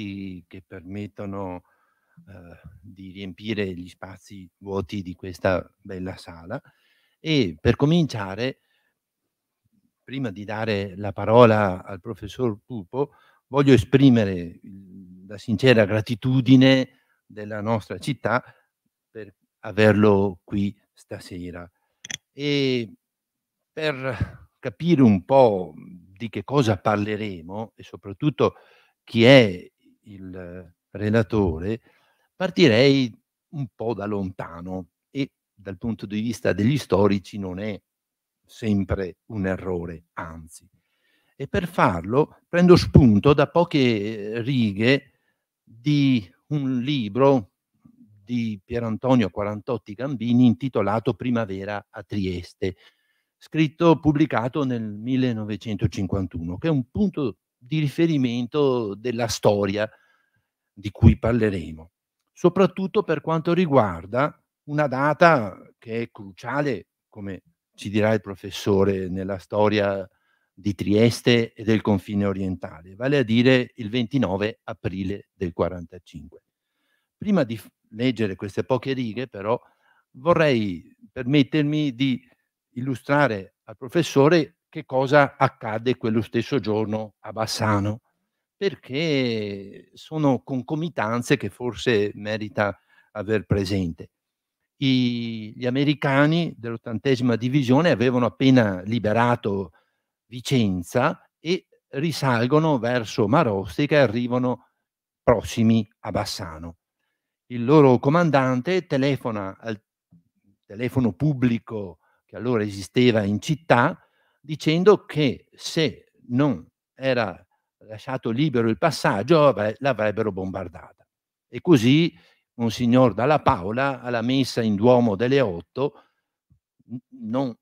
edifici che permettono eh, di riempire gli spazi vuoti di questa bella sala. E per cominciare, prima di dare la parola al professor Pupo, voglio esprimere la sincera gratitudine della nostra città per averlo qui stasera. E per capire un po' di che cosa parleremo e soprattutto chi è il eh, relatore, partirei un po' da lontano e dal punto di vista degli storici non è sempre un errore, anzi. E per farlo prendo spunto da poche righe di un libro di Pierantonio Quarantotti Gambini intitolato Primavera a Trieste, scritto, pubblicato nel 1951, che è un punto di riferimento della storia di cui parleremo, soprattutto per quanto riguarda una data che è cruciale, come ci dirà il professore, nella storia di Trieste e del confine orientale, vale a dire il 29 aprile del 45. Prima di leggere queste poche righe, però, vorrei permettermi di illustrare al professore che cosa accade quello stesso giorno a Bassano, perché sono concomitanze che forse merita aver presente. I, gli americani dell'ottantesima divisione avevano appena liberato Vicenza e risalgono verso Marostica e arrivano prossimi a Bassano. Il loro comandante telefona al telefono pubblico che allora esisteva in città dicendo che se non era lasciato libero il passaggio l'avrebbero bombardata. E così Monsignor Dalla Paola alla messa in Duomo delle 8 non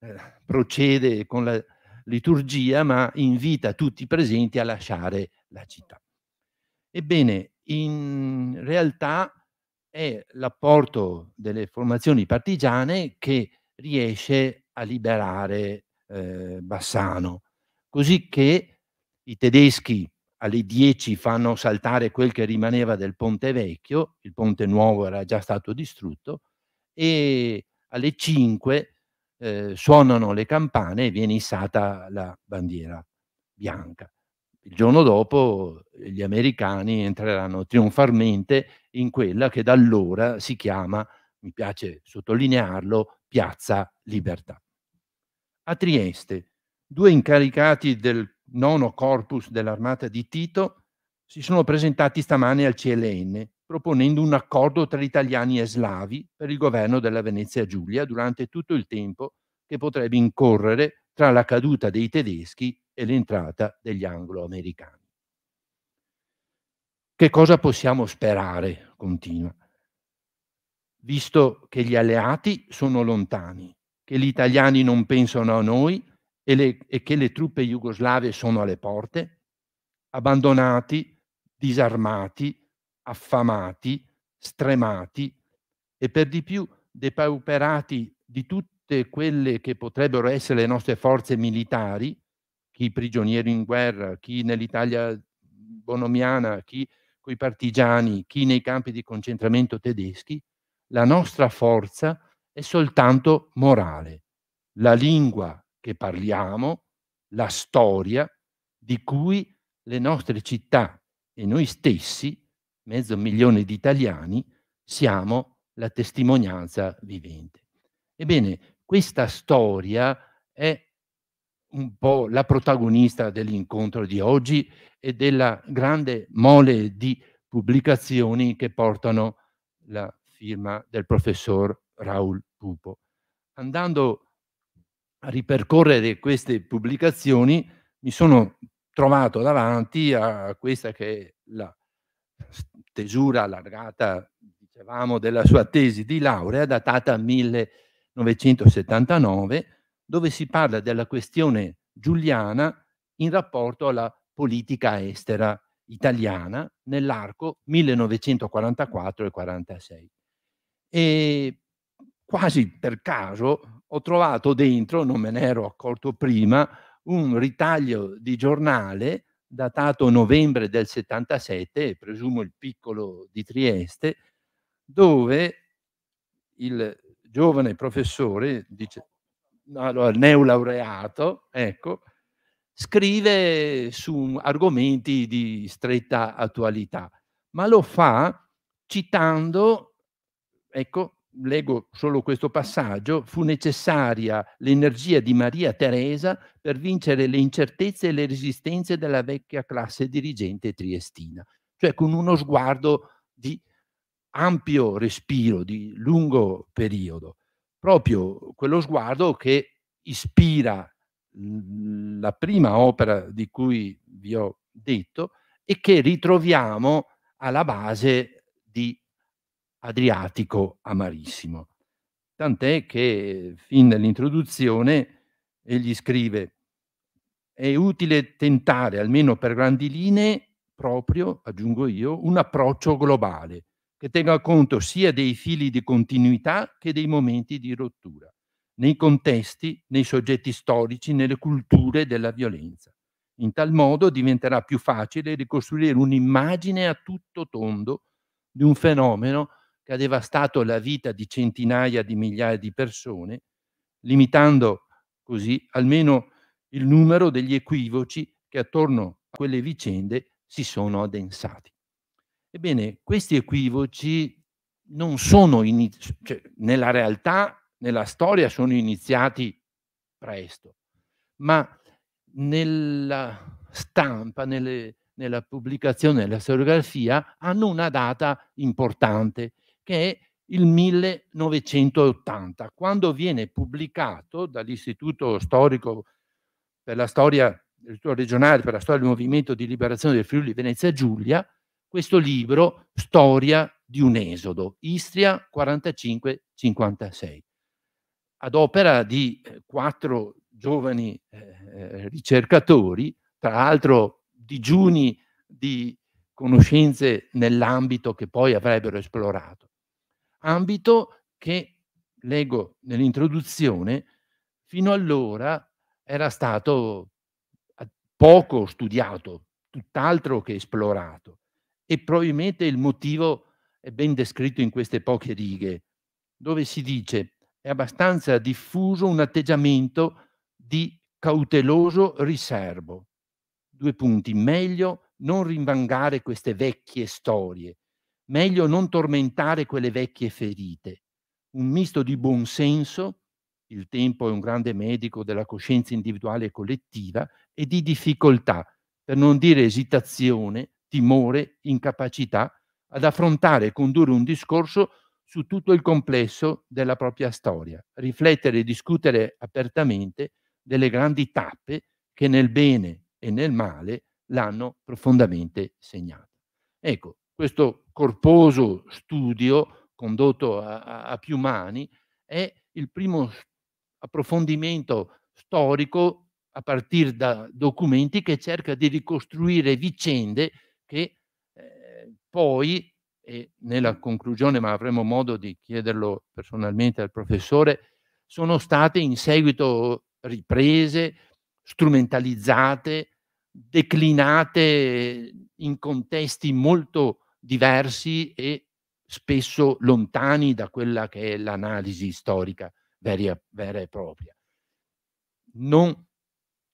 eh, procede con la liturgia ma invita tutti i presenti a lasciare la città. Ebbene, in realtà è l'apporto delle formazioni partigiane che riesce a liberare eh, Bassano. Così che i tedeschi alle 10 fanno saltare quel che rimaneva del ponte vecchio, il ponte nuovo era già stato distrutto, e alle 5 eh, suonano le campane e viene issata la bandiera bianca. Il giorno dopo eh, gli americani entreranno trionfalmente in quella che da allora si chiama, mi piace sottolinearlo, Piazza Libertà. A Trieste, due incaricati del nono corpus dell'armata di Tito si sono presentati stamane al CLN proponendo un accordo tra italiani e slavi per il governo della Venezia Giulia durante tutto il tempo che potrebbe incorrere tra la caduta dei tedeschi e l'entrata degli anglo-americani. Che cosa possiamo sperare? continua. Visto che gli alleati sono lontani, che gli italiani non pensano a noi e, le, e che le truppe jugoslave sono alle porte? Abbandonati, disarmati, affamati, stremati e per di più depauperati di tutte quelle che potrebbero essere le nostre forze militari, chi prigionieri in guerra, chi nell'Italia bonomiana, chi coi partigiani, chi nei campi di concentramento tedeschi, la nostra forza è soltanto morale. La lingua che parliamo, la storia di cui le nostre città e noi stessi, mezzo milione di italiani, siamo la testimonianza vivente. Ebbene, questa storia è un po' la protagonista dell'incontro di oggi e della grande mole di pubblicazioni che portano la firma del professor Raul Pupo. Andando a ripercorrere queste pubblicazioni mi sono trovato davanti a questa che è la tesura allargata, dicevamo, della sua tesi di laurea datata 1979, dove si parla della questione giuliana in rapporto alla politica estera italiana nell'arco 1944 e 46 quasi per caso ho trovato dentro, non me ne ero accorto prima, un ritaglio di giornale datato novembre del 77, presumo il piccolo di Trieste, dove il giovane professore, dice, allora, neolaureato, ecco, scrive su argomenti di stretta attualità, ma lo fa citando, ecco, leggo solo questo passaggio, fu necessaria l'energia di Maria Teresa per vincere le incertezze e le resistenze della vecchia classe dirigente triestina, cioè con uno sguardo di ampio respiro, di lungo periodo, proprio quello sguardo che ispira mhmm, la prima opera di cui vi ho detto e che ritroviamo alla base Adriatico amarissimo. Tant'è che fin nell'introduzione egli scrive è utile tentare, almeno per grandi linee, proprio, aggiungo io, un approccio globale che tenga conto sia dei fili di continuità che dei momenti di rottura, nei contesti, nei soggetti storici, nelle culture della violenza. In tal modo diventerà più facile ricostruire un'immagine a tutto tondo di un fenomeno che ha devastato la vita di centinaia di migliaia di persone, limitando così almeno il numero degli equivoci che attorno a quelle vicende si sono addensati. Ebbene, questi equivoci non sono iniziati, cioè, nella realtà, nella storia sono iniziati presto, ma nella stampa, nelle, nella pubblicazione, nella storiografia, hanno una data importante che è il 1980, quando viene pubblicato dall'Istituto Storico per la Storia regionale per la storia del movimento di liberazione del Friuli Venezia Giulia, questo libro Storia di un esodo, Istria 45-56, ad opera di eh, quattro giovani eh, eh ricercatori, tra l'altro digiuni di conoscenze nell'ambito che poi avrebbero esplorato ambito che, leggo nell'introduzione, fino allora era stato poco studiato, tutt'altro che esplorato. E probabilmente il motivo è ben descritto in queste poche righe, dove si dice è abbastanza diffuso un atteggiamento di cauteloso riservo. Due punti, meglio non rinvangare queste vecchie storie, meglio non tormentare quelle vecchie ferite. Un misto di buonsenso, il tempo è un grande medico della coscienza individuale e collettiva, e di difficoltà, per non dire esitazione, timore, incapacità, ad affrontare e condurre un discorso su tutto il complesso della propria storia, riflettere e discutere apertamente delle grandi tappe che nel bene e nel male l'hanno profondamente segnata. Ecco, questo corposo studio condotto a, a più mani è il primo approfondimento storico a partire da documenti che cerca di ricostruire vicende che eh, poi, e nella conclusione, ma avremo modo di chiederlo personalmente al professore, sono state in seguito riprese, strumentalizzate, declinate in contesti molto diversi e spesso lontani da quella che è l'analisi storica vera, vera e propria. Non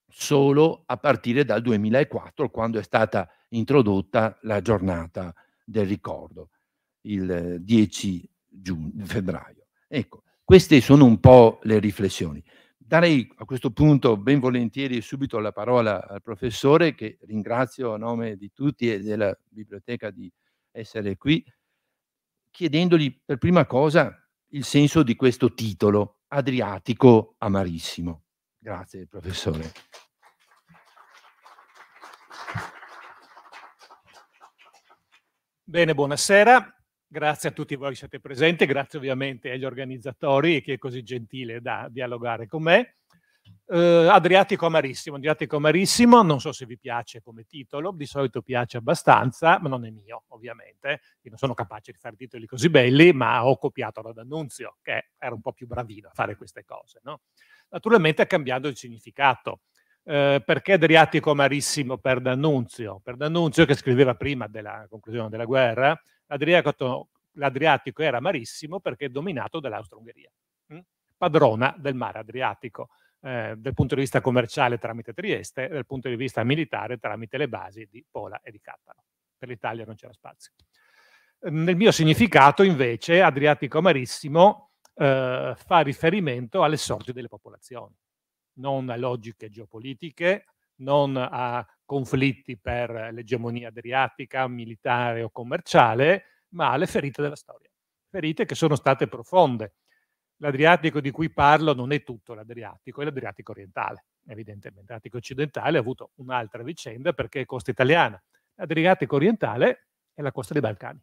solo a partire dal 2004, quando è stata introdotta la giornata del ricordo, il 10 eh, giugno, febbraio. Ecco, queste sono un po' le riflessioni. Darei a questo punto ben volentieri subito la parola al professore, che ringrazio a nome di tutti e della biblioteca di essere qui, chiedendogli per prima cosa il senso di questo titolo, Adriatico amarissimo. Grazie, professore. Bene, buonasera. Grazie a tutti voi che siete presenti, grazie ovviamente agli organizzatori che è così gentile da dialogare con me. Uh, Adriatico amarissimo, Adriatico amarissimo, non so se vi piace come titolo, di solito piace abbastanza, ma non è mio, ovviamente. Io non sono capace di fare titoli così belli, ma ho copiato da D'Annunzio, che era un po' più bravino a fare queste cose, no? Naturalmente cambiando il significato. Uh, perché Adriatico amarissimo per D'Annunzio? Per D'Annunzio, che scriveva prima della conclusione della guerra, l'Adriatico era amarissimo perché è dominato dall'Austro-Ungheria, hm? padrona del mare Adriatico eh, dal punto di vista commerciale tramite Trieste dal punto di vista militare tramite le basi di Pola e di Cattaro. Per l'Italia non c'era spazio. Ehm, nel mio significato, invece, Adriatico Marissimo eh, fa riferimento alle sorti delle popolazioni, non a logiche geopolitiche, non a conflitti per l'egemonia adriatica, militare o commerciale, ma alle ferite della storia, ferite che sono state profonde l'Adriatico di cui parlo non è tutto l'Adriatico, è l'Adriatico orientale. Evidentemente l'Adriatico occidentale ha avuto un'altra vicenda perché è costa italiana. L'Adriatico orientale è la costa dei Balcani.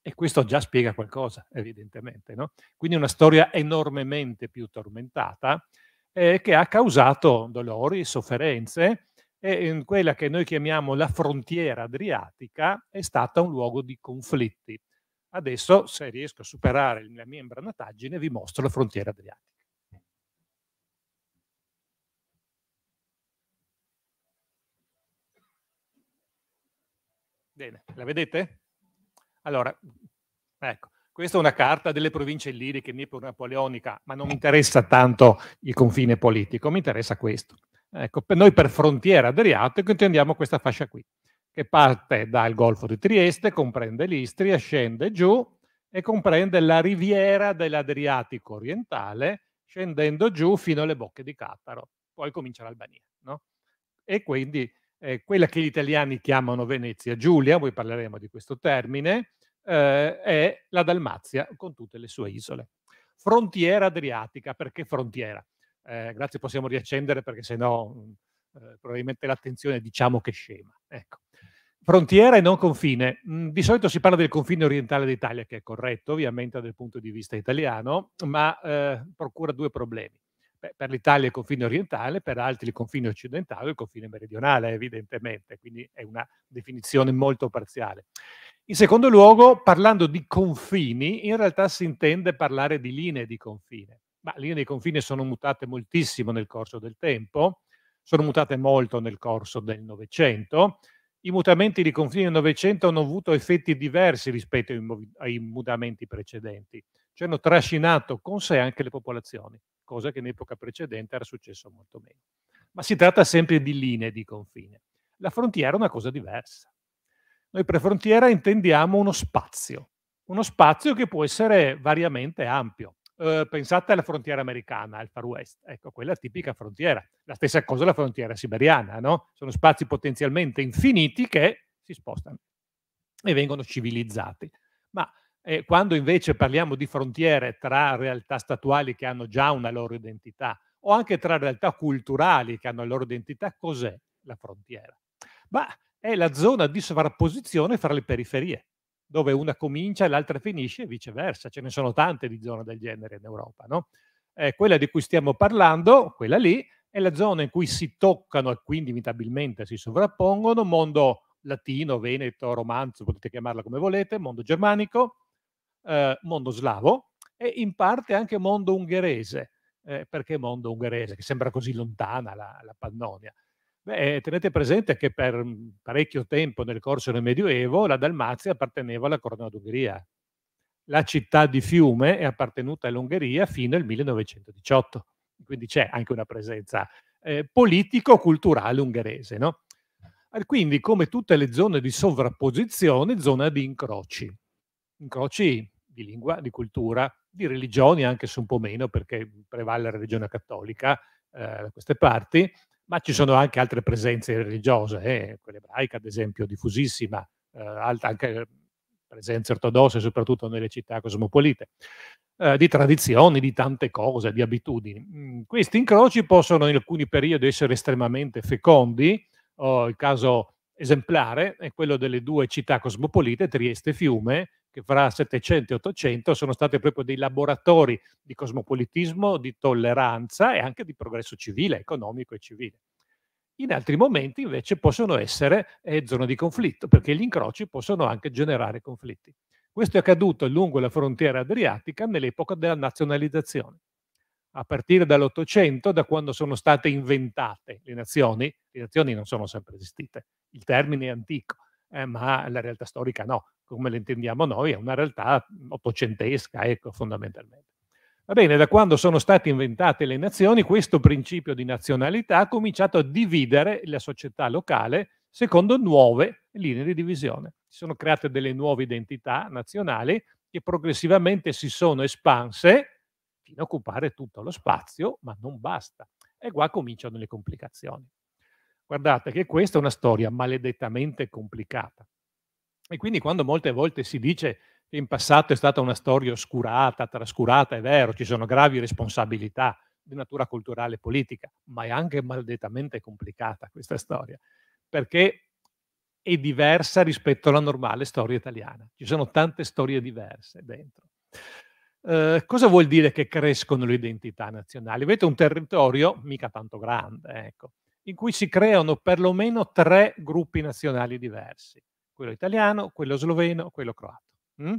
E questo già spiega qualcosa, evidentemente. No? Quindi una storia enormemente più tormentata eh, che ha causato dolori, sofferenze e in eh, quella che noi chiamiamo la frontiera adriatica è stata un luogo di conflitti Adesso, se riesco a superare la mia imbranataggine, vi mostro la frontiera adriatica. Bene, la vedete? Allora, ecco, questa è una carta delle province illiriche in epoca napoleonica, ma non mi interessa tanto il confine politico, mi interessa questo. Ecco, per noi per frontiera adriatica intendiamo questa fascia qui che parte dal Golfo di Trieste, comprende l'Istria, scende giù e comprende la riviera dell'Adriatico orientale, scendendo giù fino alle bocche di Cattaro. Poi comincia l'Albania. No? E quindi eh, quella che gli italiani chiamano Venezia Giulia, poi parleremo di questo termine, eh, è la Dalmazia con tutte le sue isole. Frontiera adriatica, perché frontiera? Eh, grazie, possiamo riaccendere perché sennò mm, eh, probabilmente l'attenzione diciamo che scema. Ecco. Frontiera e non confine. Mm, di solito si parla del confine orientale d'Italia, che è corretto ovviamente dal punto di vista italiano, ma eh, procura due problemi. Beh, per l'Italia il confine orientale, per altri il confine occidentale, il confine meridionale evidentemente, quindi è una definizione molto parziale. In secondo luogo, parlando di confini, in realtà si intende parlare di linee di confine, ma linee di confine sono mutate moltissimo nel corso del tempo, sono mutate molto nel corso del Novecento, i mutamenti di confine del Novecento hanno avuto effetti diversi rispetto ai, mutamenti precedenti, cioè hanno trascinato con sé anche le popolazioni, cosa che in epoca precedente era successo molto meno. Ma si tratta sempre di linee di confine. La frontiera è una cosa diversa. Noi per frontiera intendiamo uno spazio, uno spazio che può essere variamente ampio. Uhm, pensate alla frontiera americana, al Far West, ecco, quella è la tipica frontiera. La stessa cosa la frontiera siberiana, no? Sono spazi potenzialmente infiniti che si spostano e vengono civilizzati. Ma eh, quando invece parliamo di frontiere tra realtà statuali che hanno già una loro identità o anche tra realtà culturali che hanno la loro identità, cos'è la frontiera? Ma è la zona di sovrapposizione fra le periferie dove una comincia e l'altra finisce e viceversa. Ce ne sono tante di zone del genere in Europa. No? Eh, quella di cui stiamo parlando, quella lì, è la zona in cui si toccano e quindi inevitabilmente si sovrappongono mondo latino, veneto, romanzo, potete chiamarla come volete, mondo germanico, eh, mondo slavo e in parte anche mondo ungherese. Eh, perché mondo ungherese, che sembra così lontana la, la Pannonia. Beh, eh, tenete presente che per mhmm, parecchio tempo nel corso del Medioevo la Dalmazia apparteneva alla corona d'Ungheria. La città di Fiume è appartenuta all'Ungheria fino al 1918, quindi c'è anche una presenza eh, politico-culturale ungherese. No? Quindi, come tutte le zone di sovrapposizione, zona di incroci. Incroci di lingua, di cultura, di religioni, anche se un po' meno, perché prevale la religione cattolica eh, da queste parti, ma ci sono anche altre presenze religiose, eh, quella ebraica ad esempio, diffusissima, eh, anche eh, presenze ortodosse soprattutto nelle città cosmopolite, eh, di tradizioni, di tante cose, di abitudini. Mm, questi incroci possono in alcuni periodi essere estremamente fecondi, oh, il caso esemplare è quello delle due città cosmopolite, Trieste e Fiume, fra 700 e 800 sono stati proprio dei laboratori di cosmopolitismo, di tolleranza e anche di progresso civile, economico e civile. In altri momenti invece possono essere eh, zone di conflitto, perché gli incroci possono anche generare conflitti. Questo è accaduto lungo la frontiera adriatica nell'epoca della nazionalizzazione. A partire dall'Ottocento, da quando sono state inventate le nazioni, le nazioni non sono sempre esistite, il termine è antico, eh, ma la realtà storica no come le intendiamo noi, è una realtà ottocentesca, ecco, fondamentalmente. Va bene, da quando sono state inventate le nazioni, questo principio di nazionalità ha cominciato a dividere la società locale secondo nuove linee di divisione. Si sono create delle nuove identità nazionali che progressivamente si sono espanse fino a occupare tutto lo spazio, ma non basta. E qua cominciano le complicazioni. Guardate che questa è una storia maledettamente complicata. E quindi quando molte volte si dice che in passato è stata una storia oscurata, trascurata, è vero, ci sono gravi responsabilità di natura culturale e politica, ma è anche maledettamente complicata questa storia, perché è diversa rispetto alla normale storia italiana. Ci sono tante storie diverse dentro. Eh, cosa vuol dire che crescono le identità nazionali? Avete un territorio mica tanto grande, ecco, in cui si creano perlomeno tre gruppi nazionali diversi quello italiano, quello sloveno, quello croato. Mm?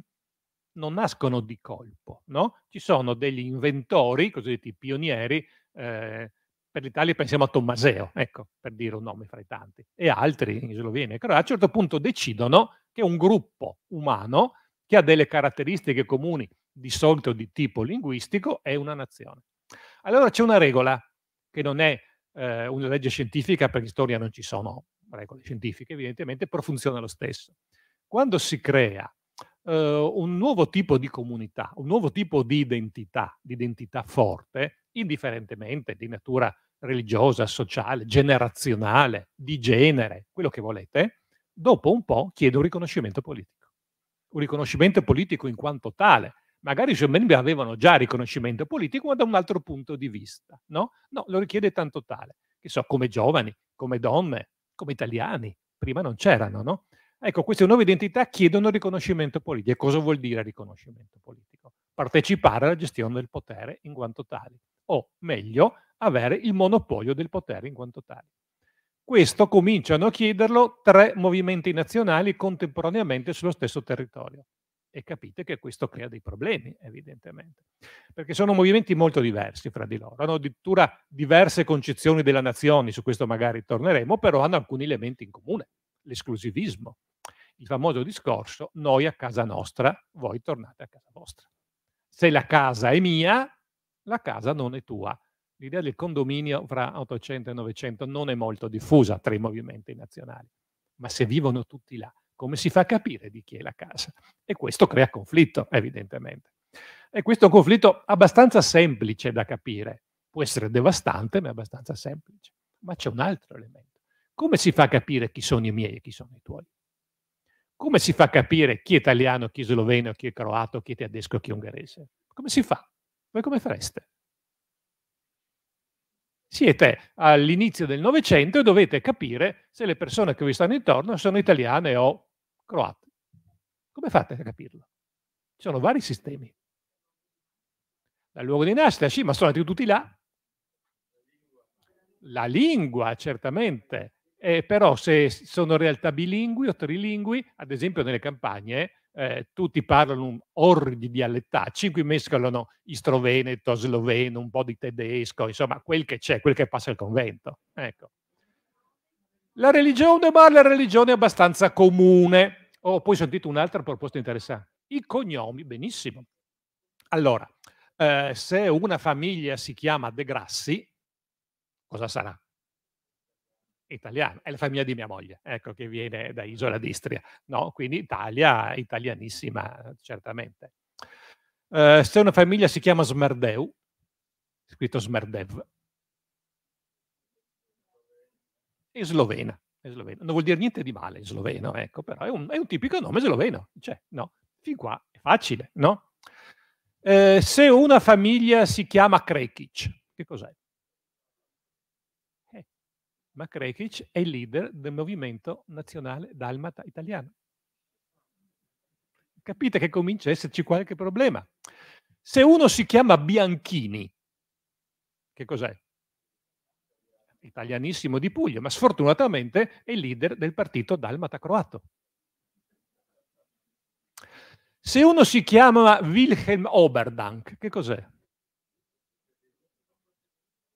Non nascono di colpo, no? Ci sono degli inventori, cosiddetti pionieri, eh, per l'Italia pensiamo a Tommaseo, ecco, per dire un nome fra i tanti, e altri in Slovenia e Croazia, a un certo punto decidono che un gruppo umano che ha delle caratteristiche comuni di solito di tipo linguistico è una nazione. Allora c'è una regola che non è eh, una legge scientifica perché in storia non ci sono regole scientifiche evidentemente, però funziona lo stesso. Quando si crea eh, un nuovo tipo di comunità, un nuovo tipo di identità, di identità forte, indifferentemente di natura religiosa, sociale, generazionale, di genere, quello che volete, dopo un po' chiede un riconoscimento politico. Un riconoscimento politico in quanto tale. Magari i suoi membri avevano già riconoscimento politico, ma da un altro punto di vista. No, no lo richiede tanto tale. Che so, come giovani, come donne, come italiani, prima non c'erano, no? Ecco, queste nuove identità chiedono riconoscimento politico. E cosa vuol dire riconoscimento politico? Partecipare alla gestione del potere in quanto tale, o meglio, avere il monopolio del potere in quanto tale. Questo cominciano a chiederlo tre movimenti nazionali contemporaneamente sullo stesso territorio e capite che questo crea dei problemi, evidentemente, perché sono movimenti molto diversi fra di loro, hanno addirittura diverse concezioni della nazione, su questo magari torneremo, però hanno alcuni elementi in comune, l'esclusivismo, il famoso discorso noi a casa nostra, voi tornate a casa vostra. Se la casa è mia, la casa non è tua. L'idea del condominio fra 800 e 900 non è molto diffusa tra i movimenti nazionali, ma se vivono tutti là, come si fa a capire di chi è la casa? E questo crea conflitto, evidentemente. E questo è un conflitto abbastanza semplice da capire. Può essere devastante, ma è abbastanza semplice. Ma c'è un altro elemento. Come si fa a capire chi sono i miei e chi sono i tuoi? Come si fa a capire chi è italiano, chi è sloveno, chi è croato, chi è tedesco, chi è ungherese? Come si fa? Voi come fareste? Siete all'inizio del Novecento e dovete capire se le persone che vi stanno intorno sono italiane o croati. Come fate a capirlo? Ci sono vari sistemi. Dal luogo di nascita, sì, ma sono andati tutti là. La lingua, certamente. Eh, però se sono realtà bilingui o trilingui, ad esempio nelle campagne, eh, tutti parlano un di dialettacci, cinque mescolano istroveneto, sloveno, un po' di tedesco, insomma quel che c'è, quel che passa al convento. Ecco. La religione, ma la religione è abbastanza comune. Oh, ho poi sentito un'altra proposta interessante. I cognomi, benissimo. Allora, eh, se una famiglia si chiama De Grassi, cosa sarà? Italiana. È la famiglia di mia moglie, ecco, che viene da Isola d'Istria. No? Quindi Italia, italianissima, certamente. Eh, se una famiglia si chiama Smerdeu, scritto Smerdev, e slovena, è slovena. Non vuol dire niente di male in sloveno, ecco, però è un, è un tipico nome sloveno. Cioè, no, fin qua è facile, no? Eh, se una famiglia si chiama Krekic, che cos'è? Eh, ma Krekic è il leader del movimento nazionale dalmata italiano. Capite che comincia a esserci qualche problema. Se uno si chiama Bianchini, che cos'è? italianissimo di Puglia, ma sfortunatamente è il leader del partito dalmata croato. Se uno si chiama Wilhelm Oberdank, che cos'è?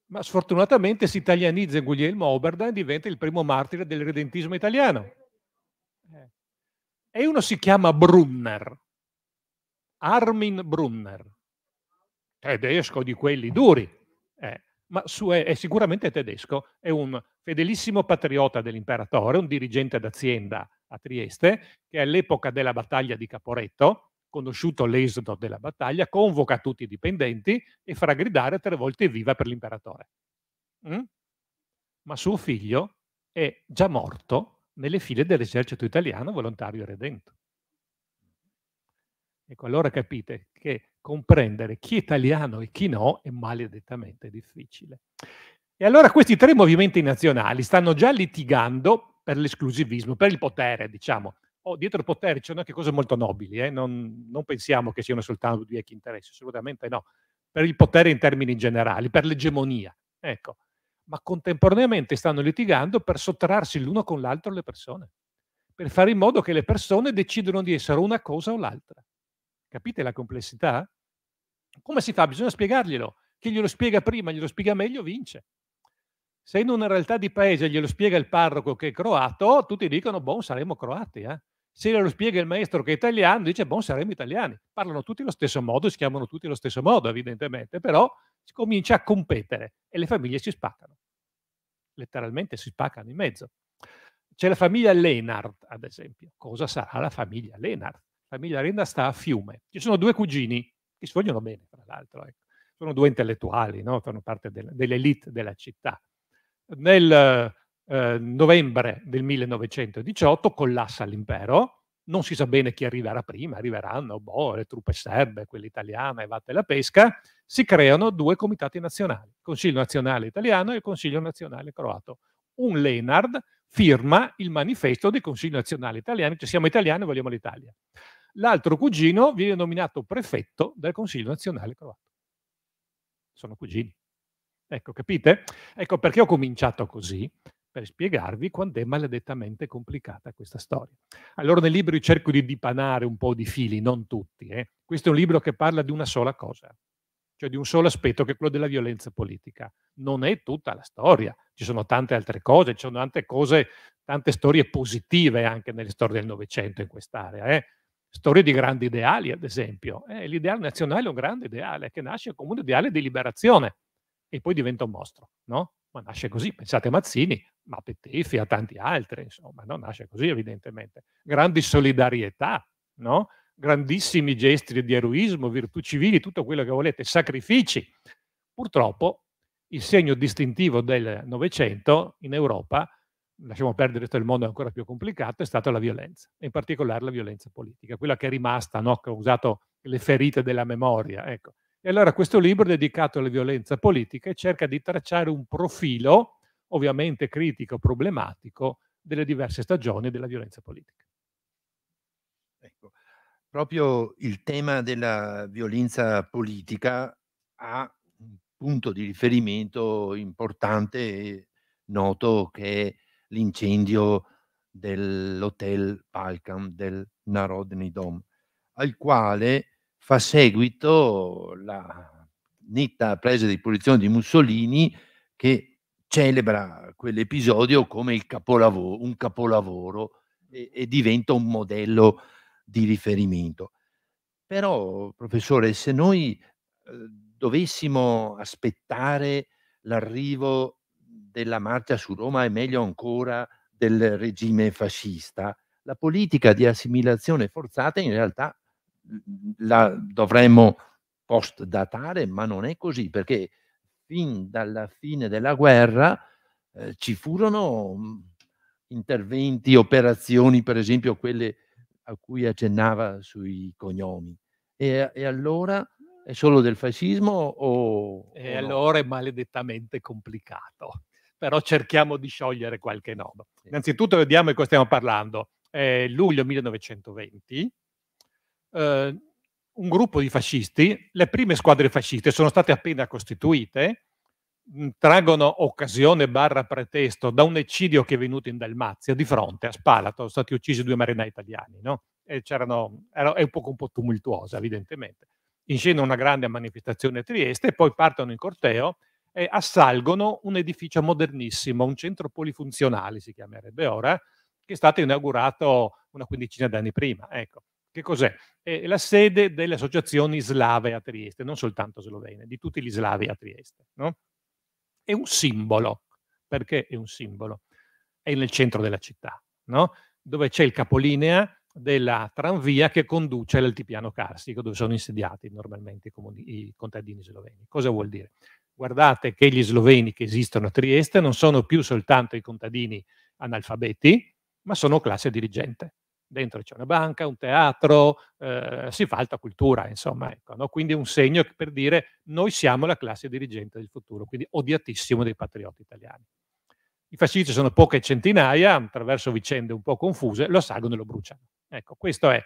Ma sfortunatamente si italianizza Guglielmo Oberdan e diventa il primo martire del redentismo italiano. Eh. E uno si chiama Brunner, Armin Brunner, tedesco di quelli duri. Eh ma è, è sicuramente tedesco, è un fedelissimo patriota dell'imperatore, un dirigente d'azienda a Trieste, che all'epoca della battaglia di Caporetto, conosciuto l'esodo della battaglia, convoca tutti i dipendenti e farà gridare tre volte viva per l'imperatore. Mm? Ma suo figlio è già morto nelle file dell'esercito italiano volontario redento. Ecco, allora capite che comprendere chi è italiano e chi no è maledettamente difficile. E allora questi tre movimenti nazionali stanno già litigando per l'esclusivismo, per il potere, diciamo. Oh, dietro il potere ci sono anche cose molto nobili, eh? non, non, pensiamo che siano soltanto due vecchi interessi, assolutamente no. Per il potere in termini generali, per l'egemonia, ecco. Ma contemporaneamente stanno litigando per sottrarsi l'uno con l'altro le persone, per fare in modo che le persone decidano di essere una cosa o l'altra. Capite la complessità? Come si fa? Bisogna spiegarglielo. Chi glielo spiega prima, glielo spiega meglio, vince. Se in una realtà di paese glielo spiega il parroco che è croato, tutti dicono, buon, saremo croati. Eh? Se glielo spiega il maestro che è italiano, dice, buon, saremo italiani. Parlano tutti allo stesso modo, si chiamano tutti allo stesso modo, evidentemente, però si comincia a competere e le famiglie si spaccano. Letteralmente si spaccano in mezzo. C'è la famiglia Lenard, ad esempio. Cosa sarà la famiglia Lenard? famiglia Renda sta a Fiume. Ci sono due cugini che si vogliono bene, tra l'altro. Ecco. Sono due intellettuali, no? fanno parte del, dell'elite della città. Nel eh, novembre del 1918 collassa l'impero, non si sa bene chi arriverà prima, arriveranno boh, le truppe serbe, quelle italiane e vatte la pesca, si creano due comitati nazionali, il Consiglio nazionale italiano e il Consiglio nazionale croato. Un Lenard firma il manifesto del Consiglio nazionale italiano, cioè siamo italiani e vogliamo l'Italia. L'altro cugino viene nominato prefetto del Consiglio nazionale croato. Sono cugini. Ecco, capite? Ecco perché ho cominciato così, per spiegarvi quanto maledettamente complicata questa storia. Allora nel libro cerco di dipanare un po' di fili, non tutti. Eh. Questo è un libro che parla di una sola cosa, cioè di un solo aspetto che è quello della violenza politica. Non è tutta la storia, ci sono tante altre cose, ci sono tante cose, tante storie positive anche nelle storie del Novecento in quest'area. Eh storie di grandi ideali, ad esempio. Eh, l'ideale nazionale è un grande ideale che nasce come un ideale di liberazione e poi diventa un mostro, no? Ma nasce così, pensate a Mazzini, ma a Pettifi, a tanti altri, insomma, no? nasce così evidentemente. Grandi solidarietà, no? grandissimi gesti di eroismo, virtù civili, tutto quello che volete, sacrifici. Purtroppo il segno distintivo del Novecento in Europa è lasciamo perdere il resto del mondo, è ancora più complicato, è stata la violenza, in particolare la violenza politica, quella che è rimasta, no? che ha usato le ferite della memoria. Ecco. E allora questo libro è dedicato alla violenza politica e cerca di tracciare un profilo, ovviamente critico, problematico, delle diverse stagioni della violenza politica. Ecco, proprio il tema della violenza politica ha un punto di riferimento importante e noto che è l'incendio dell'hotel Palcam del Narodny Dom, al quale fa seguito la netta presa di posizione di Mussolini che celebra quell'episodio come il capolavoro, un capolavoro e, e diventa un modello di riferimento. Però, professore, se noi eh, dovessimo aspettare l'arrivo della marcia su Roma e meglio ancora del regime fascista, la politica di assimilazione forzata in realtà mhmm, la dovremmo post datare, ma non è così perché fin dalla fine della guerra eh, ci furono mhmm, interventi, operazioni, per esempio quelle a cui accennava sui cognomi. E, e allora è solo del fascismo o... E o allora no? è maledettamente complicato però cerchiamo di sciogliere qualche nodo. Sì. Innanzitutto vediamo di cosa stiamo parlando. È luglio 1920, eh, un gruppo di fascisti, le prime squadre fasciste sono state appena costituite, mm, traggono occasione barra pretesto da un eccidio che è venuto in Dalmazia di fronte a Spalato, sono stati uccisi due marinai italiani, no? E c'erano, era, è un po', un po' tumultuosa evidentemente. In scena una grande manifestazione a Trieste e poi partono in corteo eh, assalgono un edificio modernissimo, un centro polifunzionale si chiamerebbe ora, che è stato inaugurato una quindicina d'anni prima. Ecco. Che cos'è? È la sede delle associazioni slave a Trieste, non soltanto slovene, di tutti gli slavi a Trieste. No? È un simbolo. Perché è un simbolo? È nel centro della città, no? dove c'è il capolinea della tranvia che conduce all'altipiano carsico, dove sono insediati normalmente i, comuni, i contadini sloveni. Cosa vuol dire? guardate che gli sloveni che esistono a Trieste non sono più soltanto i contadini analfabeti, ma sono classe dirigente. Dentro c'è una banca, un teatro, eh, si fa alta cultura, insomma. Ecco, no? Quindi un segno per dire noi siamo la classe dirigente del futuro, quindi odiatissimo dei patrioti italiani. I fascisti sono poche centinaia, attraverso vicende un po' confuse, lo assalgono e lo bruciano. Ecco, questo è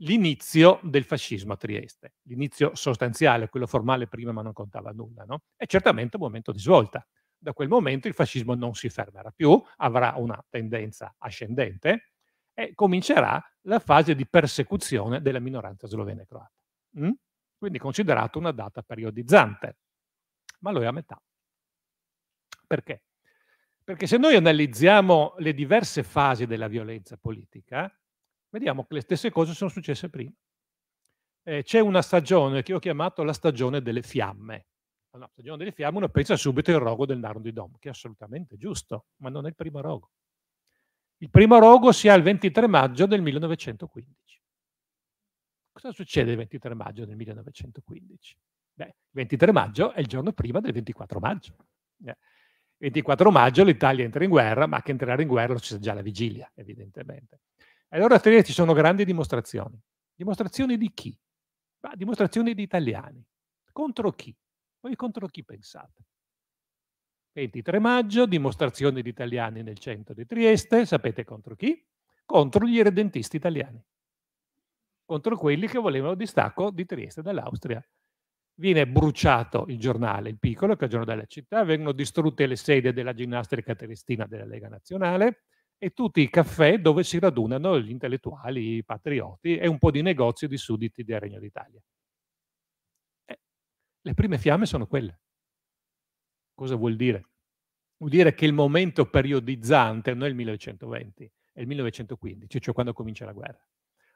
l'inizio del fascismo a Trieste, l'inizio sostanziale, quello formale prima ma non contava nulla, no? è certamente un momento di svolta. Da quel momento il fascismo non si fermerà più, avrà una tendenza ascendente e comincerà la fase di persecuzione della minoranza slovena e croata. Mm? Quindi considerata una data periodizzante, ma lo è a metà. Perché? Perché se noi analizziamo le diverse fasi della violenza politica, vediamo che le stesse cose sono successe prima. Eh, c'è una stagione che ho chiamato la stagione delle fiamme. Allora, ah, la stagione delle fiamme uno pensa subito al rogo del Nardo di Dom, che è assolutamente giusto, ma non è il primo rogo. Il primo rogo si ha il 23 maggio del 1915. Cosa succede il 23 maggio del 1915? Beh, il 23 maggio è il giorno prima del 24 maggio. Eh. 24 maggio l'Italia entra in guerra, ma che entrerà in guerra lo c'è già la vigilia, evidentemente. Allora a Trieste ci sono grandi dimostrazioni. Dimostrazioni di chi? Ma dimostrazioni di italiani. Contro chi? Voi contro chi pensate? 23 maggio, dimostrazioni di italiani nel centro di Trieste, sapete contro chi? Contro gli irredentisti italiani, contro quelli che volevano il distacco di Trieste dall'Austria. Viene bruciato il giornale, il piccolo, che è il giorno della città, vengono distrutte le sedi della ginnastica triestina della Lega Nazionale, e tutti i caffè dove si radunano gli intellettuali, i patrioti e un po' di negozio di sudditi del Regno d'Italia. Eh, le prime fiamme sono quelle. Cosa vuol dire? Vuol dire che il momento periodizzante non è il 1920, è il 1915, cioè quando comincia la guerra,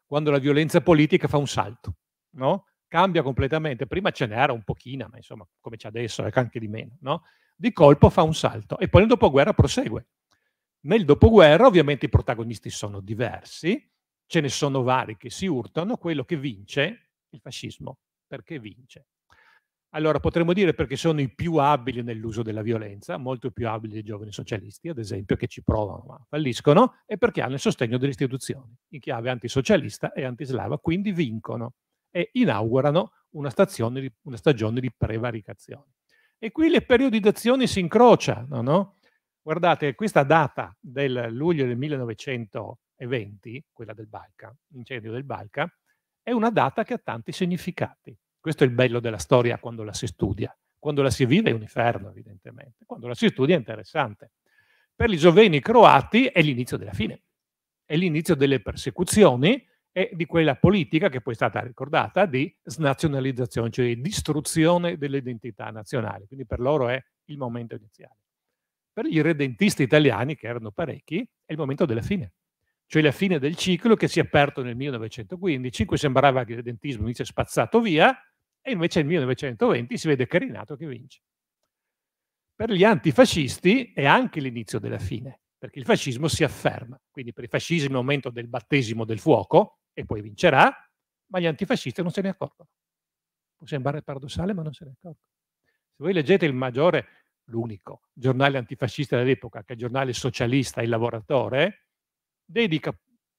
quando la violenza politica fa un salto, no? cambia completamente. Prima ce n'era un pochino, ma insomma, come c'è adesso, anche di meno, no? Di colpo fa un salto e poi nel dopoguerra prosegue. Nel dopoguerra ovviamente i protagonisti sono diversi, ce ne sono vari che si urtano, quello che vince è il fascismo, perché vince. Allora potremmo dire perché sono i più abili nell'uso della violenza, molto più abili dei giovani socialisti, ad esempio, che ci provano ma falliscono, e perché hanno il sostegno delle istituzioni, in chiave antisocialista e antislava, quindi vincono e inaugurano una, stazione, una stagione di prevaricazione. E qui le periodizzazioni si incrociano, no? Guardate, questa data del luglio del 1920, quella del Balca, l'incendio del Balca, è una data che ha tanti significati. Questo è il bello della storia quando la si studia. Quando la si vive è un inferno, evidentemente. Quando la si studia è interessante. Per gli giovani croati è l'inizio della fine, è l'inizio delle persecuzioni e di quella politica che poi è stata ricordata di snazionalizzazione, cioè distruzione dell'identità nazionale. Quindi per loro è il momento iniziale per gli irredentisti italiani, che erano parecchi, è il momento della fine. Cioè la fine del ciclo che si è aperto nel 1915, in cui sembrava che il redentismo invece spazzato via, e invece nel 1920 si vede Carinato che vince. Per gli antifascisti è anche l'inizio della fine, perché il fascismo si afferma. Quindi per i fascismo è il momento del battesimo del fuoco, e poi vincerà, ma gli antifascisti non se ne accorgono. Può sembrare paradossale, ma non se ne accorgono. Se voi leggete il maggiore l'unico giornale antifascista dell'epoca, che è il giornale socialista Il Lavoratore, dedica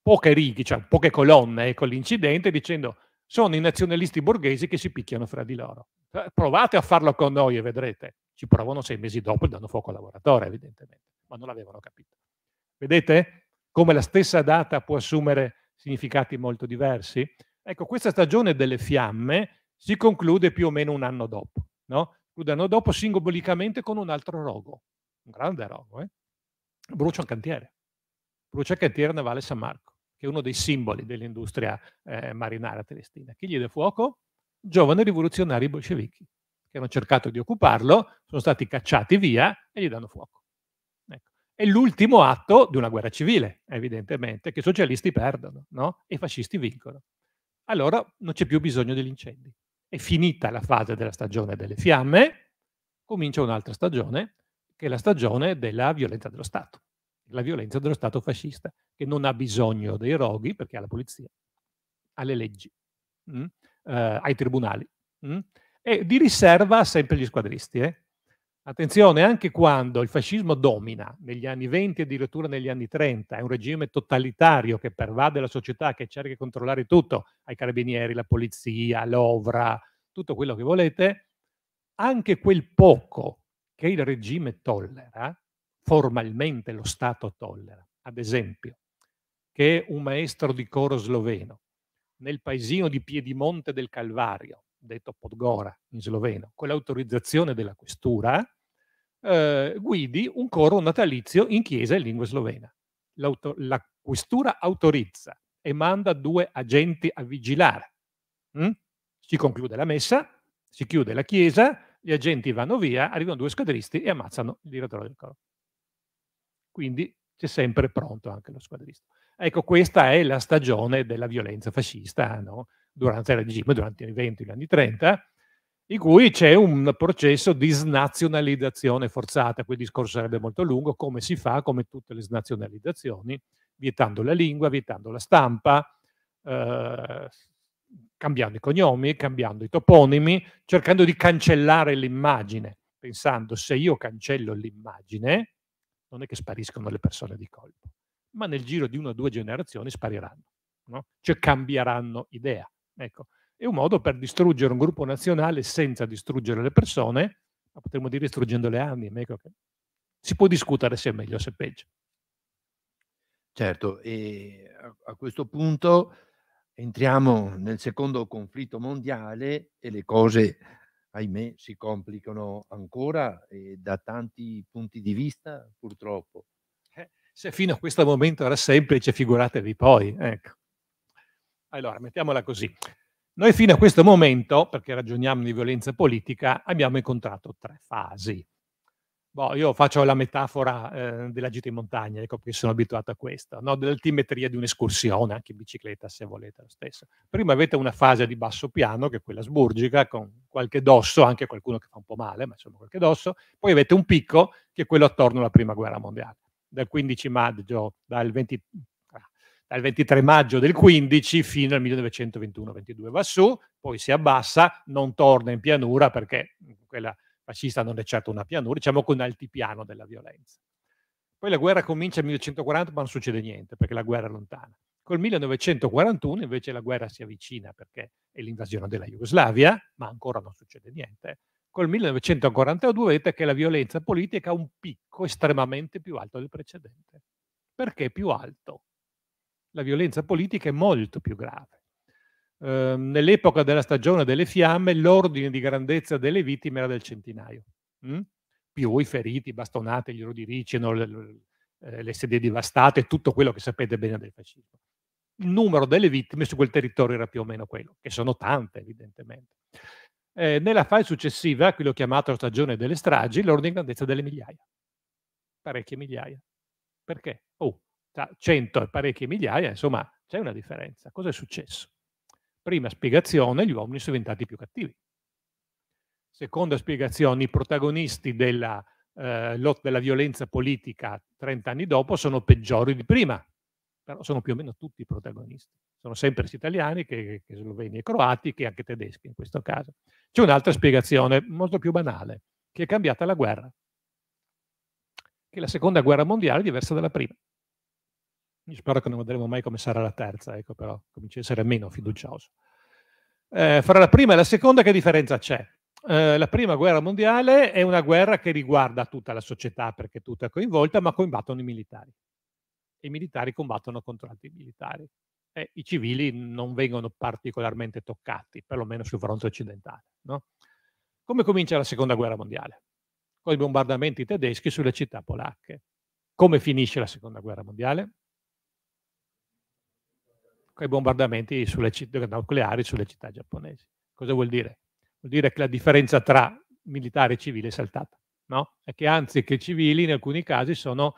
poche righe, cioè poche colonne ecco, l'incidente, dicendo sono i nazionalisti borghesi che si picchiano fra di loro. Cioè, provate a farlo con noi e vedrete. Ci provano sei mesi dopo e danno fuoco al lavoratore, evidentemente, ma non l'avevano capito. Vedete come la stessa data può assumere significati molto diversi? Ecco, questa stagione delle fiamme si conclude più o meno un anno dopo. No? chiudano dopo simbolicamente con un altro rogo, un grande rogo. Eh? Brucia un cantiere, brucia il cantiere navale San Marco, che è uno dei simboli dell'industria eh, marinara triestina. Chi gli dà fuoco? Giovani rivoluzionari bolscevichi, che hanno cercato di occuparlo, sono stati cacciati via e gli danno fuoco. Ecco. È l'ultimo atto di una guerra civile, evidentemente, che i socialisti perdono no? e i fascisti vincono. Allora non c'è più bisogno degli incendi è finita la fase della stagione delle fiamme, comincia un'altra stagione, che è la stagione della violenza dello Stato, la violenza dello Stato fascista, che non ha bisogno dei roghi perché ha la polizia, ha le leggi, mh, mm, eh, ai tribunali. Mh, mm, e di riserva sempre gli squadristi. Eh? Attenzione, anche quando il fascismo domina negli anni 20 e addirittura negli anni 30, è un regime totalitario che pervade la società, che cerca di controllare tutto, ai carabinieri, la polizia, l'ovra, tutto quello che volete, anche quel poco che il regime tollera, formalmente lo Stato tollera, ad esempio, che un maestro di coro sloveno nel paesino di Piedimonte del Calvario detto Podgora in sloveno, con l'autorizzazione della questura, eh, guidi un coro natalizio in chiesa in lingua slovena. L'auto, la questura autorizza e manda due agenti a vigilare. Mm? Si conclude la messa, si chiude la chiesa, gli agenti vanno via, arrivano due squadristi e ammazzano il direttore del coro. Quindi c'è sempre pronto anche lo squadrista. Ecco, questa è la stagione della violenza fascista, no? durante il regime, durante i 20, gli anni 30, in cui c'è un processo di snazionalizzazione forzata, quel discorso sarebbe molto lungo, come si fa, come tutte le snazionalizzazioni, vietando la lingua, vietando la stampa, eh, cambiando i cognomi, cambiando i toponimi, cercando di cancellare l'immagine, pensando se io cancello l'immagine, non è che spariscono le persone di colpo, ma nel giro di una o due generazioni spariranno, no? cioè cambieranno idea Ecco, è un modo per distruggere un gruppo nazionale senza distruggere le persone, ma potremmo dire distruggendo le anime. Ecco. Si può discutere se è meglio o se è peggio. Certo, e a questo punto entriamo nel secondo conflitto mondiale e le cose, ahimè, si complicano ancora e da tanti punti di vista, purtroppo. Eh, se fino a questo momento era semplice, figuratevi poi. Ecco. Allora, mettiamola così. Noi fino a questo momento, perché ragioniamo di violenza politica, abbiamo incontrato tre fasi. Boh, io faccio la metafora eh, della gita in montagna, ecco perché sono abituato a questo, no? dell'altimetria di un'escursione, anche in bicicletta se volete lo stesso. Prima avete una fase di basso piano, che è quella sburgica, con qualche dosso, anche qualcuno che fa un po' male, ma insomma qualche dosso. Poi avete un picco, che è quello attorno alla Prima Guerra Mondiale, dal 15 maggio, dal 20, dal 23 maggio del 15 fino al 1921-22 va su, poi si abbassa, non torna in pianura perché quella fascista non è certo una pianura, diciamo con altipiano della violenza. Poi la guerra comincia nel 1940 ma non succede niente perché la guerra è lontana. Col 1941 invece la guerra si avvicina perché è l'invasione della Jugoslavia, ma ancora non succede niente. Col 1942 vedete che la violenza politica ha un picco estremamente più alto del precedente. Perché più alto? la violenza politica è molto più grave. Eh, nell'epoca della stagione delle fiamme l'ordine di grandezza delle vittime era del centinaio, mm? più i feriti, bastonate, gli rodiricino, le, le, eh, le sedie devastate, tutto quello che sapete bene del fascismo. Il numero delle vittime su quel territorio era più o meno quello, che sono tante evidentemente. Eh, nella fase successiva, quello chiamato la stagione delle stragi, l'ordine di grandezza delle migliaia, parecchie migliaia. Perché? Oh, tra 100 e parecchie migliaia, insomma c'è una differenza. Cosa è successo? Prima spiegazione, gli uomini sono diventati più cattivi. Seconda spiegazione, i protagonisti della eh, della violenza politica 30 anni dopo sono peggiori di prima, però sono più o meno tutti i protagonisti. Sono sempre italiani, che, che sloveni e croati, che anche tedeschi in questo caso. C'è un'altra spiegazione, molto più banale, che è cambiata la guerra. Che la seconda guerra mondiale è diversa dalla prima. Io spero che non vedremo mai come sarà la terza, ecco, però cominci a essere meno fiducioso. Eh, fra la prima e la seconda che differenza c'è? Eh, la prima guerra mondiale è una guerra che riguarda tutta la società perché tutta è coinvolta, ma combattono i militari. I militari combattono contro altri militari. Eh, I civili non vengono particolarmente toccati, perlomeno sul fronte occidentale. No? Come comincia la seconda guerra mondiale? Con i bombardamenti tedeschi sulle città polacche. Come finisce la seconda guerra mondiale? con i bombardamenti sulle città, nucleari sulle città giapponesi. Cosa vuol dire? Vuol dire che la differenza tra militare e civile è saltata, no? E che anzi che i civili in alcuni casi sono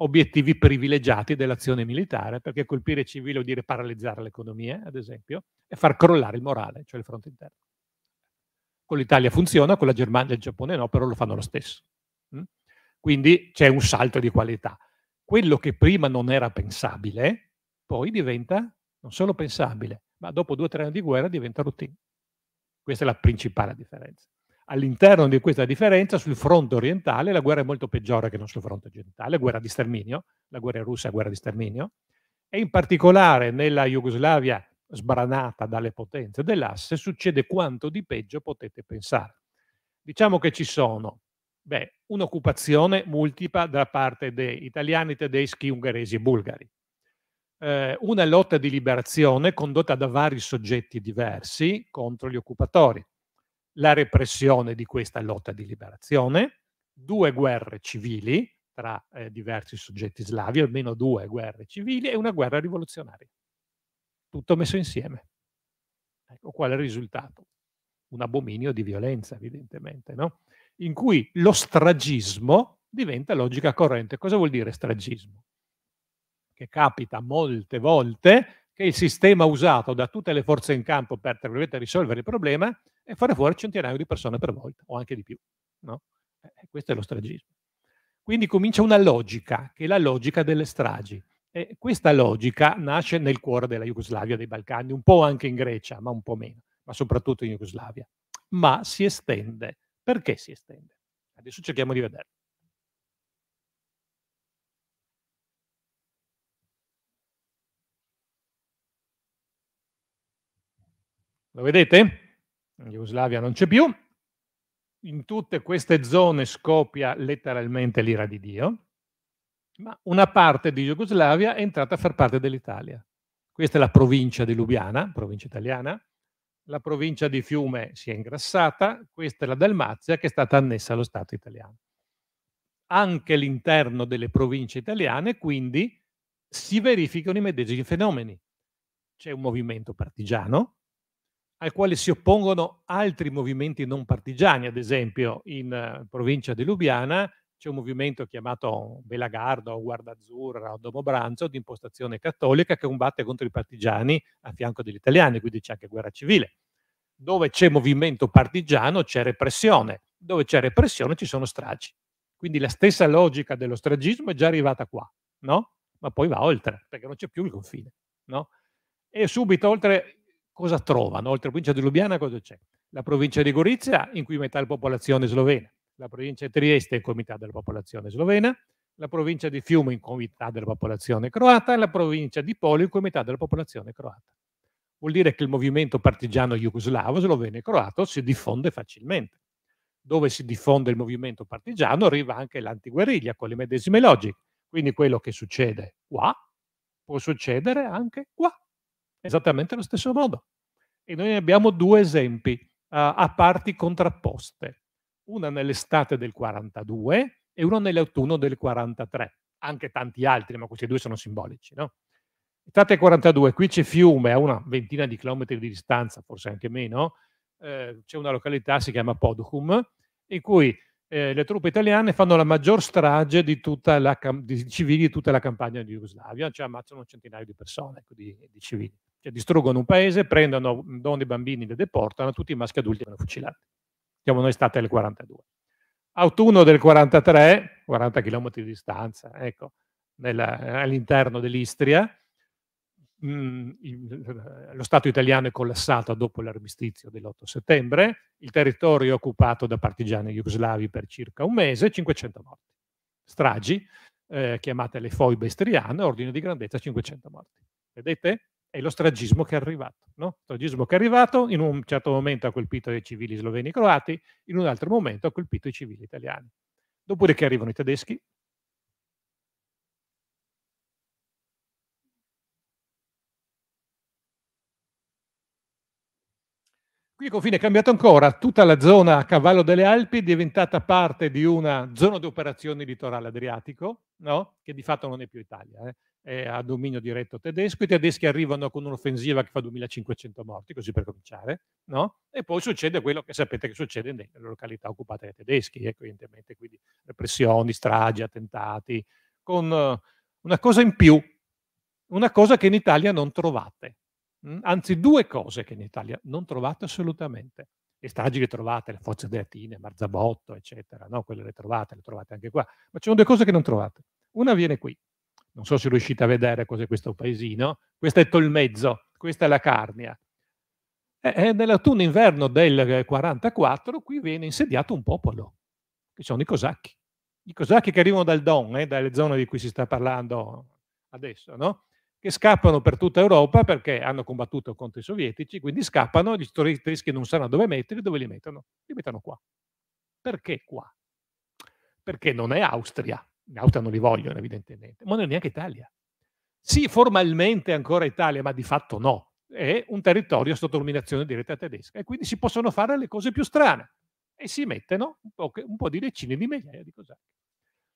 obiettivi privilegiati dell'azione militare, perché colpire civili vuol dire paralizzare l'economia, ad esempio, e far crollare il morale, cioè il fronte interno. Con l'Italia funziona, con la Germania e il Giappone no, però lo fanno lo stesso. Hm? Quindi c'è un salto di qualità. Quello che prima non era pensabile, poi diventa non solo pensabile, ma dopo due o tre anni di guerra diventa routine. Questa è la principale differenza. All'interno di questa differenza, sul fronte orientale, la guerra è molto peggiore che non sul fronte occidentale, guerra di sterminio, la guerra russa è guerra di sterminio, e in particolare nella Jugoslavia sbranata dalle potenze dell'asse succede quanto di peggio potete pensare. Diciamo che ci sono beh, un'occupazione multipla da parte di italiani, tedeschi, ungheresi e bulgari eh, una lotta di liberazione condotta da vari soggetti diversi contro gli occupatori, la repressione di questa lotta di liberazione, due guerre civili tra eh, diversi soggetti slavi, almeno due guerre civili e una guerra rivoluzionaria. Tutto messo insieme. Ecco qual è il risultato. Un abominio di violenza, evidentemente, no? in cui lo stragismo diventa logica corrente. Cosa vuol dire stragismo? che capita molte volte, che il sistema usato da tutte le forze in campo per, risolvere il problema è fare fuori centinaio di persone per volta, o anche di più. No? Eh, eh questo è lo stragismo. Quindi comincia una logica, che è la logica delle stragi. E questa logica nasce nel cuore della Jugoslavia, dei Balcani, un po' anche in Grecia, ma un po' meno, ma soprattutto in Jugoslavia. Ma si estende. Perché si estende? Adesso cerchiamo di vederlo. Lo vedete? Jugoslavia non c'è più. In tutte queste zone scoppia letteralmente l'ira di Dio, ma una parte di Jugoslavia è entrata a far parte dell'Italia. Questa è la provincia di Lubiana, provincia italiana, la provincia di Fiume si è ingrassata, questa è la Dalmazia che è stata annessa allo Stato italiano. Anche l'interno delle province italiane, quindi, si verificano i medesimi fenomeni. C'è un movimento partigiano, al quale si oppongono altri movimenti non partigiani, ad esempio in eh, provincia di Lubiana c'è un movimento chiamato Belagardo, Guarda Azzurra, Domobranzo, di impostazione cattolica che combatte contro i partigiani a fianco degli italiani, quindi c'è anche guerra civile. Dove c'è movimento partigiano c'è repressione, dove c'è repressione ci sono stragi. Quindi la stessa logica dello stragismo è già arrivata qua, no? Ma poi va oltre, perché non c'è più il confine, no? E subito oltre cosa trovano? Oltre alla provincia di Lubiana cosa c'è? La provincia di Gorizia, in cui metà della popolazione è slovena, la provincia di Trieste, in cui metà della popolazione è slovena, la provincia di Fiume, in cui metà della popolazione è croata, e la provincia di Poli, in cui metà della popolazione è croata. Vuol dire che il movimento partigiano jugoslavo, sloveno e croato si diffonde facilmente. Dove si diffonde il movimento partigiano arriva anche l'antiguerriglia con le medesime logiche. Quindi quello che succede qua può succedere anche qua. Eh. Esattamente allo stesso modo. E noi abbiamo due esempi uh, a parti contrapposte, una nell'estate del 42 e una nell'autunno del 43, anche tanti altri, ma questi due sono simbolici. No? Estate 42, qui c'è Fiume, a una ventina di chilometri di distanza, forse anche meno, eh, c'è una località, si chiama Poducum, in cui eh, le truppe italiane fanno la maggior strage di, la, di civili di tutta la campagna di Jugoslavia, cioè ammazzano un centinaio di persone, ecco, di, di, civili. Cioè, distruggono un paese, prendono donne e bambini, le deportano, tutti i maschi adulti vengono fucilati. Siamo noi estate del 42. Autunno del 43, 40 km di distanza, ecco, all'interno dell'Istria, Mhmm, eh, lo Stato italiano è collassato dopo l'armistizio dell'8 settembre, il territorio è occupato da partigiani jugoslavi per circa un mese, 500 morti. Stragi, eh, chiamate le foibe istriane, ordine di grandezza 500 morti. Vedete? È lo stragismo che è arrivato. No? Stragismo che è arrivato, in un certo momento ha colpito i civili sloveni e croati, in un altro momento ha colpito i civili italiani. Dopodiché arrivano i tedeschi, Il confine è cambiato ancora, tutta la zona a cavallo delle Alpi è diventata parte di una zona di operazioni litorale adriatico, no? che di fatto non è più Italia, eh? è a dominio diretto tedesco, i tedeschi arrivano con un'offensiva che fa 2500 morti, così per cominciare, no? e poi succede quello che sapete che succede nelle località occupate dai tedeschi, eh? evidentemente, quindi repressioni, stragi, attentati, con eh, una cosa in più, una cosa che in Italia non trovate, Anzi, due cose che in Italia non trovate assolutamente. Le stragi le trovate, le forze deatine, Marzabotto, eccetera, no? quelle le trovate, le trovate anche qua. Ma ci sono due cose che non trovate. Una viene qui. Non so se riuscite a vedere cos'è questo paesino. questo è Tolmezzo, questa è la Carnia. Eh, eh, e nell'autunno-inverno del 44 eh, qui viene insediato un popolo, che sono i cosacchi. I cosacchi che arrivano dal Don, eh, dalle zone di cui si sta parlando adesso, no? che scappano per tutta Europa perché hanno combattuto contro i sovietici, quindi scappano, gli tedeschi non sanno dove metterli, dove li mettono? Li mettono qua. Perché qua? Perché non è Austria, in Austria non li vogliono evidentemente, ma non è neanche Italia. Sì, formalmente ancora Italia, ma di fatto no. È un territorio sotto dominazione diretta tedesca e quindi si possono fare le cose più strane e si mettono un po', un po di decine di migliaia di cosacchi.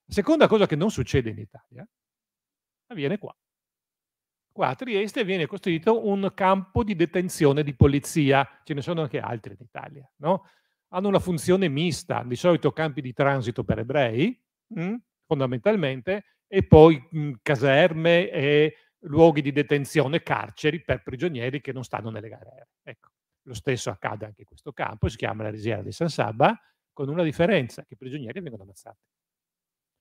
La seconda cosa che non succede in Italia avviene qua qua a Trieste viene costruito un campo di detenzione di polizia, ce ne sono anche altri in Italia, no? hanno una funzione mista, di solito campi di transito per ebrei, mh, mm, fondamentalmente, e poi mh, mm, caserme e luoghi di detenzione, carceri per prigionieri che non stanno nelle galere. Ecco, lo stesso accade anche in questo campo, si chiama la risiera di San Saba, con una differenza, che i prigionieri vengono ammazzati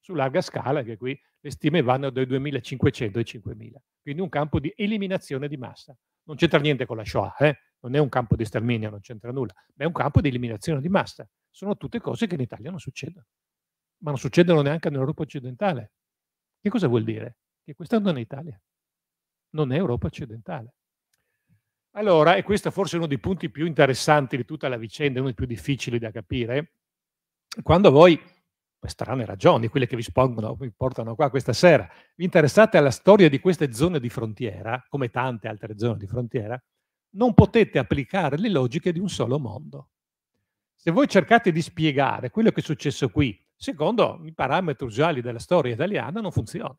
su larga scala, che qui le stime vanno dai 2500 ai 5000, quindi un campo di eliminazione di massa. Non c'entra niente con la Shoah, eh? non è un campo di sterminio, non c'entra nulla, ma è un campo di eliminazione di massa. Sono tutte cose che in Italia non succedono, ma non succedono neanche nell'Europa occidentale. Che cosa vuol dire? Che questa non è Italia, non è Europa occidentale. Allora, e questo forse è uno dei punti più interessanti di tutta la vicenda, uno dei più difficili da capire, quando voi strane ragioni, quelle che vi, spongono, vi portano qua questa sera, vi interessate alla storia di queste zone di frontiera, come tante altre zone di frontiera, non potete applicare le logiche di un solo mondo. Se voi cercate di spiegare quello che è successo qui, secondo i parametri usuali della storia italiana, non funziona.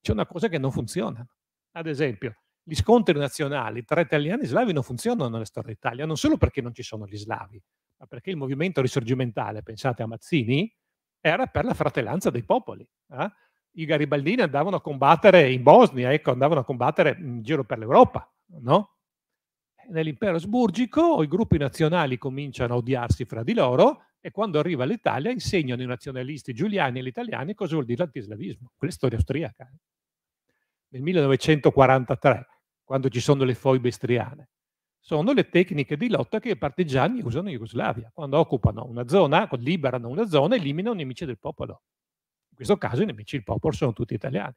C'è una cosa che non funziona. Ad esempio, gli scontri nazionali tra italiani e slavi non funzionano nella storia d'Italia, non solo perché non ci sono gli slavi, ma perché il movimento risorgimentale, pensate a Mazzini, era per la fratellanza dei popoli. Eh? I garibaldini andavano a combattere in Bosnia, ecco, andavano a combattere in giro per l'Europa, no? Nell'impero asburgico i gruppi nazionali cominciano a odiarsi fra di loro e quando arriva l'Italia insegnano i nazionalisti giuliani e gli italiani cosa vuol dire l'antislavismo. Quella è storia austriaca. Eh. Nel 1943, quando ci sono le foibe istriane, sono le tecniche di lotta che i partigiani usano in Jugoslavia. Quando occupano una zona, liberano una zona, eliminano i nemici del popolo. In questo caso i nemici del popolo sono tutti italiani.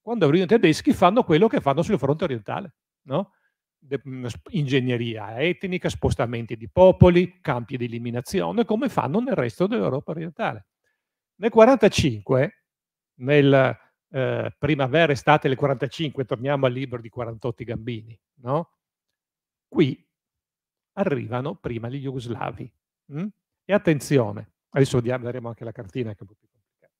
Quando arrivano i tedeschi fanno quello che fanno sul fronte orientale, no? De, mm, ingegneria etnica, spostamenti di popoli, campi di eliminazione, come fanno nel resto dell'Europa orientale. Nel 1945, nel eh, primavera-estate del 1945, torniamo al libro di 48 Gambini, no? Qui arrivano prima gli jugoslavi. Mh? Mm? E attenzione, adesso daremo anche la cartina che è un po' più complicata.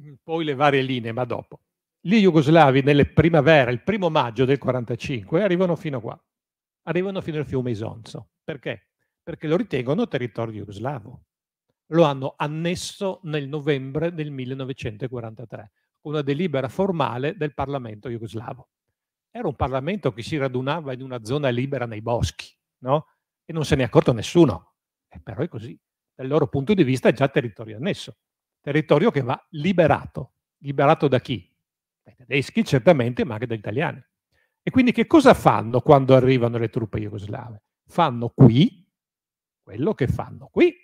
Mm, poi le varie linee, ma dopo. Gli jugoslavi nelle primavere, il primo maggio del 45, arrivano fino qua, arrivano fino al fiume Isonzo. Perché? Perché lo ritengono territorio jugoslavo. Lo hanno annesso nel novembre del 1943 una delibera formale del Parlamento jugoslavo. Era un Parlamento che si radunava in una zona libera nei boschi, no? E non se ne è accorto nessuno. E però è così. Dal loro punto di vista è già territorio annesso. Territorio che va liberato. Liberato da chi? Dai tedeschi certamente, ma anche dagli italiani. E quindi che cosa fanno quando arrivano le truppe jugoslave? Fanno qui quello che fanno qui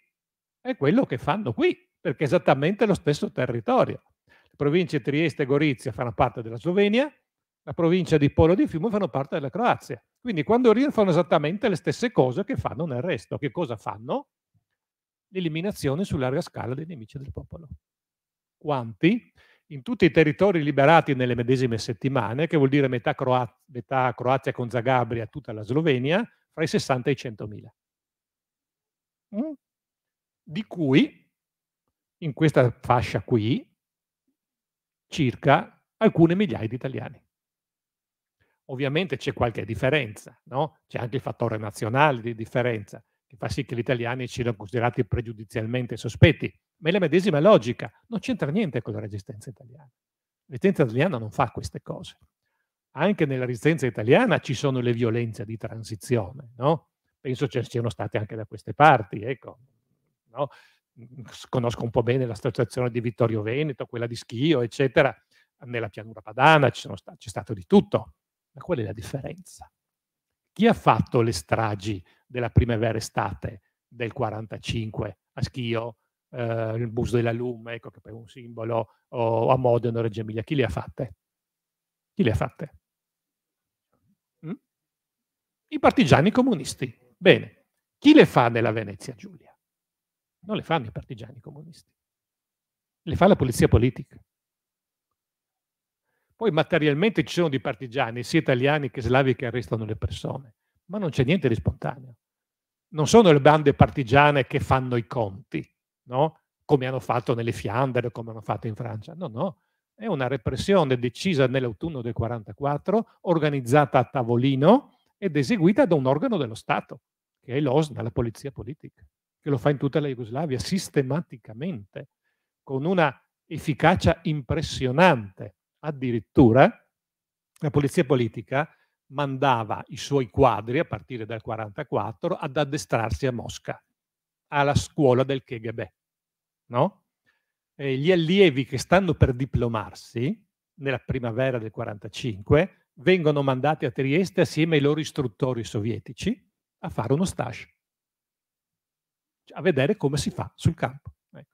e quello che fanno qui, perché è esattamente lo stesso territorio province Trieste e Gorizia fanno parte della Slovenia, la provincia di Polo di Fiume fanno parte della Croazia. Quindi quando rientrano fanno esattamente le stesse cose che fanno nel resto. Che cosa fanno? L'eliminazione su larga scala dei nemici del popolo. Quanti? In tutti i territori liberati nelle medesime settimane, che vuol dire metà, Croazia, metà Croazia con Zagabria, tutta la Slovenia, fra i 60 e i 100.000. Mm? Di cui, in questa fascia qui, circa alcune migliaia di italiani. Ovviamente c'è qualche differenza, no? c'è anche il fattore nazionale di differenza, che fa sì che gli italiani siano considerati pregiudizialmente sospetti, ma è la medesima logica, non c'entra niente con la resistenza italiana. La resistenza italiana non fa queste cose. Anche nella resistenza italiana ci sono le violenze di transizione, no? penso ce ne siano state anche da queste parti, ecco. No? conosco un po' bene la situazione di Vittorio Veneto, quella di Schio, eccetera, nella pianura padana c'è stato di tutto, ma qual è la differenza? Chi ha fatto le stragi della primavera-estate del 45 a Schio, eh, il busto della Lume, ecco che poi è un simbolo, o a Modena, Reggio Emilia, chi le ha fatte? Chi le ha fatte? Mm? I partigiani comunisti. Bene, chi le fa nella Venezia Giulia? Non le fanno i partigiani comunisti, le fa la polizia politica. Poi materialmente ci sono dei partigiani, sia italiani che slavi, che arrestano le persone, ma non c'è niente di spontaneo. Non sono le bande partigiane che fanno i conti, no? come hanno fatto nelle Fiandre, come hanno fatto in Francia. No, no, è una repressione decisa nell'autunno del 1944, organizzata a tavolino ed eseguita da un organo dello Stato, che è l'OSNA, la polizia politica che lo fa in tutta la Jugoslavia sistematicamente, con una efficacia impressionante. Addirittura la polizia politica mandava i suoi quadri, a partire dal 1944, ad addestrarsi a Mosca, alla scuola del KGB. No? gli allievi che stanno per diplomarsi nella primavera del 1945 vengono mandati a Trieste assieme ai loro istruttori sovietici a fare uno stage a vedere come si fa sul campo. Ecco.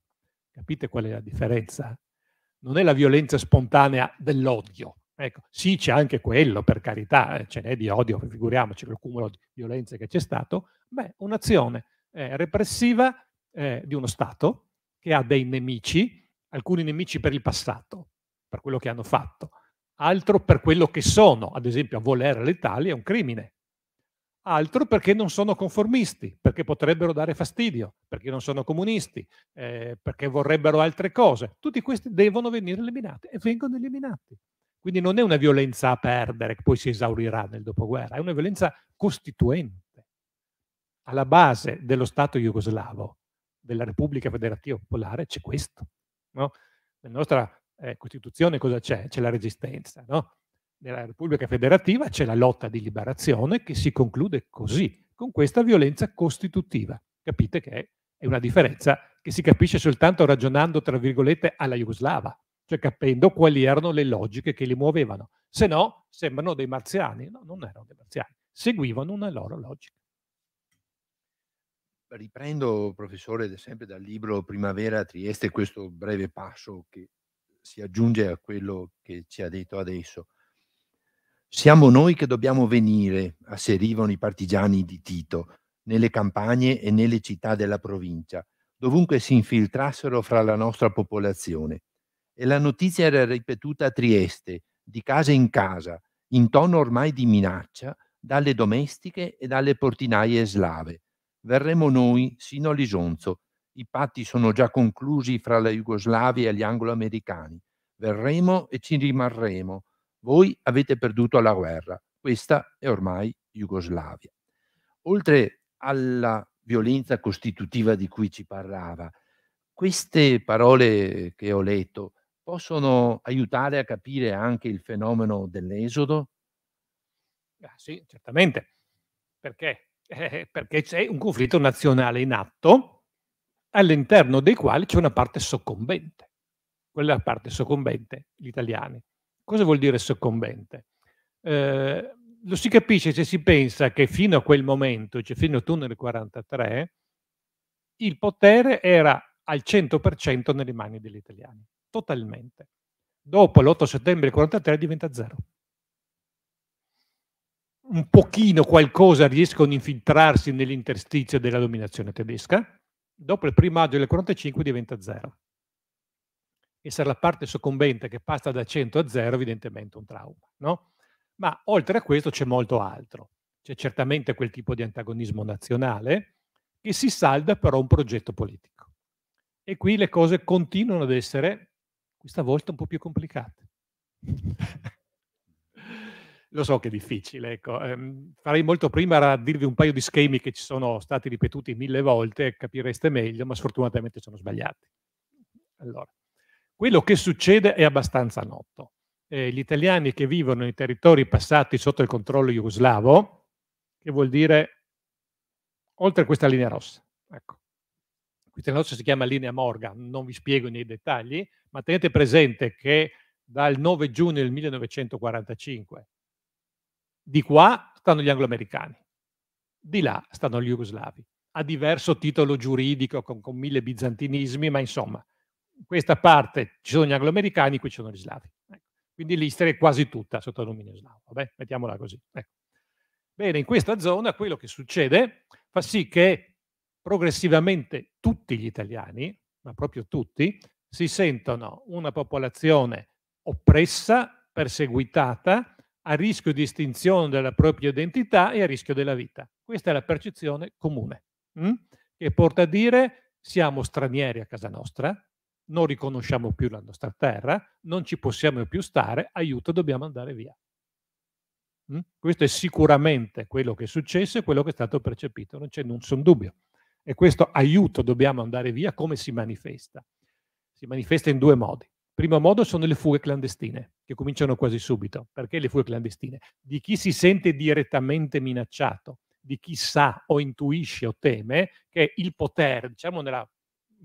Capite qual è la differenza? Non è la violenza spontanea dell'odio. Ecco. Sì, c'è anche quello, per carità, eh, ce n'è di odio, figuriamoci il cumulo di violenze che c'è stato. Beh, un'azione eh, repressiva eh, di uno Stato che ha dei nemici, alcuni nemici per il passato, per quello che hanno fatto, altro per quello che sono, ad esempio volere l'Italia è un crimine, altro perché non sono conformisti, perché potrebbero dare fastidio, perché non sono comunisti, eh, perché vorrebbero altre cose. Tutti questi devono venire eliminati e vengono eliminati. Quindi non è una violenza a perdere che poi si esaurirà nel dopoguerra, è una violenza costituente. Alla base dello Stato jugoslavo, della Repubblica Federativa Popolare, c'è questo. No? Nella nostra eh, Costituzione cosa c'è? C'è la resistenza, no? nella Repubblica Federativa c'è la lotta di liberazione che si conclude così, con questa violenza costitutiva. Capite che è una differenza che si capisce soltanto ragionando, tra virgolette, alla Jugoslava, cioè capendo quali erano le logiche che li muovevano. Se no, sembrano dei marziani. No, non erano dei marziani, seguivano una loro logica. Riprendo, professore, sempre dal libro Primavera a Trieste, questo breve passo che si aggiunge a quello che ci ha detto adesso. Siamo noi che dobbiamo venire, asserivano i partigiani di Tito, nelle campagne e nelle città della provincia, dovunque si infiltrassero fra la nostra popolazione. E la notizia era ripetuta a Trieste, di casa in casa, in tono ormai di minaccia, dalle domestiche e dalle portinaie slave. Verremo noi sino all'isonzo. I patti sono già conclusi fra la Jugoslavia e gli angloamericani. Verremo e ci rimarremo voi avete perduto la guerra, questa è ormai Jugoslavia. Oltre alla violenza costitutiva di cui ci parlava, queste parole che ho letto possono aiutare a capire anche il fenomeno dell'esodo? Ah, sì, certamente. Perché? Eh, perché c'è un conflitto nazionale in atto all'interno dei quali c'è una parte soccombente. Quella parte soccombente, gli italiani. Cosa vuol dire soccombente? Eh, lo si capisce se si pensa che fino a quel momento, cioè fino all'autunno del 43, il potere era al 100% nelle mani degli italiani, totalmente. Dopo l'8 settembre del 43 diventa zero. Un pochino qualcosa riescono a infiltrarsi nell'interstizio della dominazione tedesca, dopo il primo maggio del 45 diventa zero essere la parte soccombente che passa da 100 a 0 evidentemente un trauma, no? Ma oltre a questo c'è molto altro. C'è certamente quel tipo di antagonismo nazionale che si salda però un progetto politico. E qui le cose continuano ad essere, questa volta, un po' più complicate. Lo so che è difficile, ecco. Ehm, farei molto prima a dirvi un paio di schemi che ci sono stati ripetuti mille volte, capireste meglio, ma sfortunatamente sono sbagliati. Allora, quello che succede è abbastanza noto. Eh, gli italiani che vivono in territori passati sotto il controllo jugoslavo, che vuol dire oltre questa linea rossa. Ecco. Questa linea rossa si chiama linea Morgan, non vi spiego nei dettagli, ma tenete presente che dal 9 giugno del 1945 di qua stanno gli angloamericani, di là stanno gli jugoslavi. A diverso titolo giuridico, con, con mille bizantinismi, ma insomma, in questa parte ci sono gli angloamericani, qui ci sono gli slavi. Ecco. Quindi l'Istria è quasi tutta sotto il dominio slavo. Vabbè, mettiamola così. Ecco. Bene, in questa zona quello che succede fa sì che progressivamente tutti gli italiani, ma proprio tutti, si sentono una popolazione oppressa, perseguitata, a rischio di estinzione della propria identità e a rischio della vita. Questa è la percezione comune, mh? Hm? che porta a dire siamo stranieri a casa nostra, non riconosciamo più la nostra terra, non ci possiamo più stare, aiuto, dobbiamo andare via. Mm? Questo è sicuramente quello che è successo e quello che è stato percepito, non c'è nessun dubbio. E questo aiuto, dobbiamo andare via, come si manifesta? Si manifesta in due modi. Il primo modo sono le fughe clandestine, che cominciano quasi subito. Perché le fughe clandestine? Di chi si sente direttamente minacciato, di chi sa o intuisce o teme che il potere, diciamo nella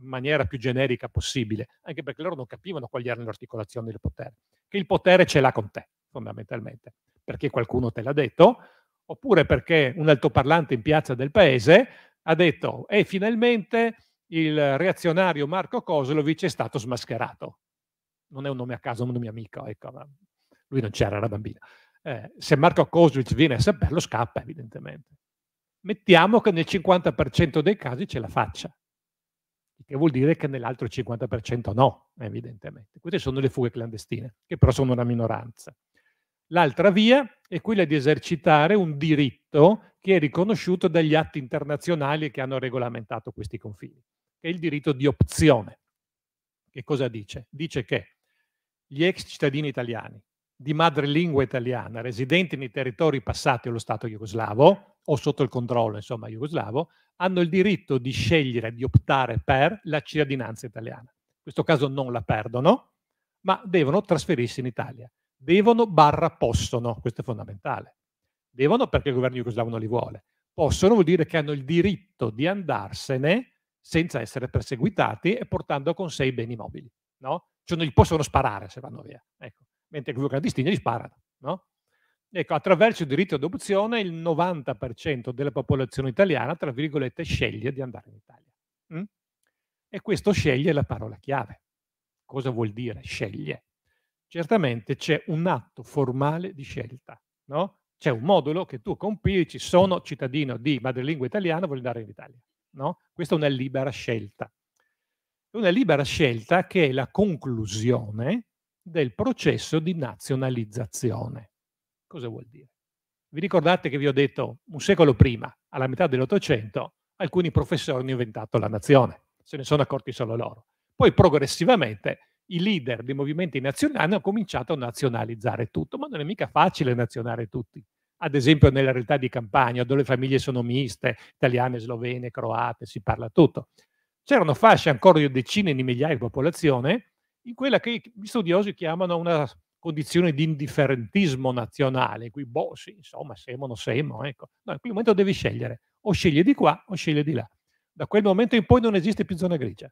maniera più generica possibile, anche perché loro non capivano quali erano le articolazioni del potere, che il potere ce l'ha con te, fondamentalmente, perché qualcuno te l'ha detto, oppure perché un altoparlante in piazza del paese ha detto e finalmente il reazionario Marco Kozlovic è stato smascherato. Non è un nome a caso, è un mio amico, ecco, ma lui non c'era, era bambino. Eh, se Marco Kozlovic viene a saperlo, scappa evidentemente. Mettiamo che nel 50% dei casi ce la faccia il che vuol dire che nell'altro 50% no, evidentemente. Queste sono le fughe clandestine, che però sono una minoranza. L'altra via è quella di esercitare un diritto che è riconosciuto dagli atti internazionali che hanno regolamentato questi confini, che è il diritto di opzione. Che cosa dice? Dice che gli ex cittadini italiani di madrelingua italiana residenti nei territori passati allo Stato jugoslavo o sotto il controllo, insomma, jugoslavo, hanno il diritto di scegliere di optare per la cittadinanza italiana. In questo caso non la perdono, ma devono trasferirsi in Italia. Devono barra possono, questo è fondamentale. Devono perché il governo jugoslavo non li vuole. Possono vuol dire che hanno il diritto di andarsene senza essere perseguitati e portando con sé i beni mobili. No? Cioè non gli possono sparare se vanno via. Ecco. Mentre di clandestini li sparano. No? Ecco, attraverso il diritto d'opzione il 90% della popolazione italiana, tra virgolette, sceglie di andare in Italia. Mm? E questo sceglie è la parola chiave. Cosa vuol dire sceglie? Certamente c'è un atto formale di scelta, no? C'è un modulo che tu compici, sono cittadino di madrelingua italiana, voglio andare in Italia, no? Questa è una libera scelta. Una libera scelta che è la conclusione del processo di nazionalizzazione. Cosa vuol dire? Vi ricordate che vi ho detto un secolo prima, alla metà dell'Ottocento, alcuni professori hanno inventato la nazione, se ne sono accorti solo loro. Poi progressivamente i leader dei movimenti nazionali hanno cominciato a nazionalizzare tutto, ma non è mica facile nazionare tutti. Ad esempio nella realtà di Campania, dove le famiglie sono miste, italiane, slovene, croate, si parla tutto. C'erano fasce ancora di decine di migliaia di popolazione in quella che gli studiosi chiamano una condizione di indifferentismo nazionale, in cui, boh, sì, insomma, semo, non semo, ecco. No, in quel momento devi scegliere, o scegli di qua o scegli di là. Da quel momento in poi non esiste più zona grigia.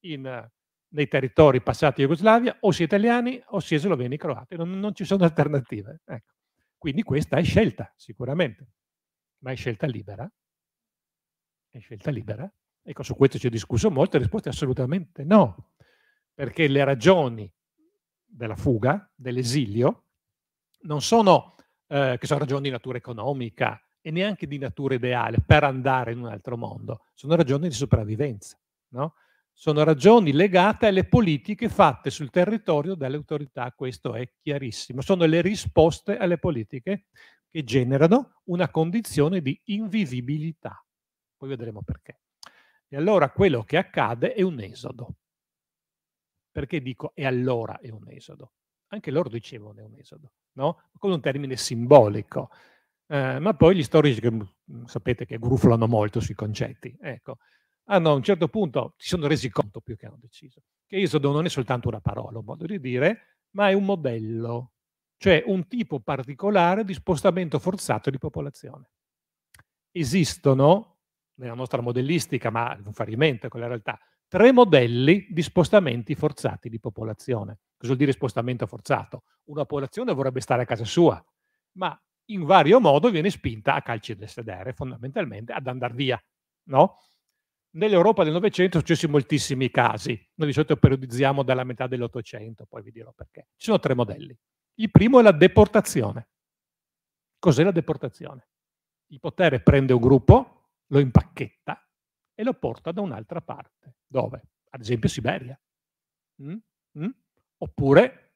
In, eh, nei territori passati Jugoslavia o si è italiani o si è sloveni croati, non, non, ci sono alternative. Ecco. Quindi questa è scelta, sicuramente, ma è scelta libera. È scelta libera. Ecco, su questo ci ho discusso molto, la risposta è assolutamente no, perché le ragioni della fuga, dell'esilio, non sono, eh, che sono ragioni di natura economica e neanche di natura ideale per andare in un altro mondo, sono ragioni di sopravvivenza, no? sono ragioni legate alle politiche fatte sul territorio dalle autorità, questo è chiarissimo, sono le risposte alle politiche che generano una condizione di invivibilità, poi vedremo perché. E allora quello che accade è un esodo, perché dico e allora è un esodo. Anche loro dicevano è un esodo, no? Con un termine simbolico. Eh, ma poi gli storici, che, mhmm, sapete che grufolano molto sui concetti, ecco, hanno a un certo punto, si sono resi conto più che hanno deciso, che esodo non è soltanto una parola, un modo di dire, ma è un modello, cioè un tipo particolare di spostamento forzato di popolazione. Esistono, nella nostra modellistica, ma non fa rimente con la realtà, tre modelli di spostamenti forzati di popolazione. Cosa vuol dire spostamento forzato? Una popolazione vorrebbe stare a casa sua, ma in vario modo viene spinta a calci del sedere, fondamentalmente ad andare via. No? Nell'Europa del Novecento sono successi moltissimi casi, noi di solito periodizziamo dalla metà dell'Ottocento, poi vi dirò perché. Ci sono tre modelli. Il primo è la deportazione. Cos'è la deportazione? Il potere prende un gruppo, lo impacchetta e lo porta da un'altra parte. Dove? Ad esempio Siberia. Mm? Mm? Oppure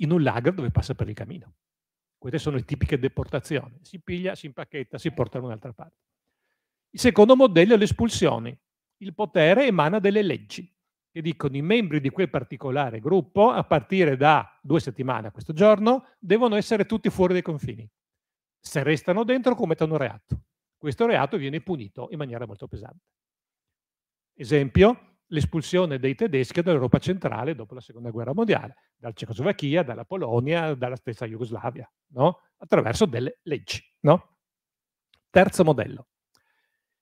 in un lager dove passa per il camino. Queste sono le tipiche deportazioni. Si piglia, si impacchetta, si porta da un'altra parte. Il secondo modello è l'espulsione. Il potere emana delle leggi che dicono i membri di quel particolare gruppo, a partire da due settimane a questo giorno, devono essere tutti fuori dai confini. Se restano dentro commettono un reato. Questo reato viene punito in maniera molto pesante. Esempio, l'espulsione dei tedeschi dall'Europa centrale dopo la seconda guerra mondiale, dalla Cecoslovacchia, dalla Polonia, dalla stessa Jugoslavia, no? attraverso delle leggi. No? Terzo modello.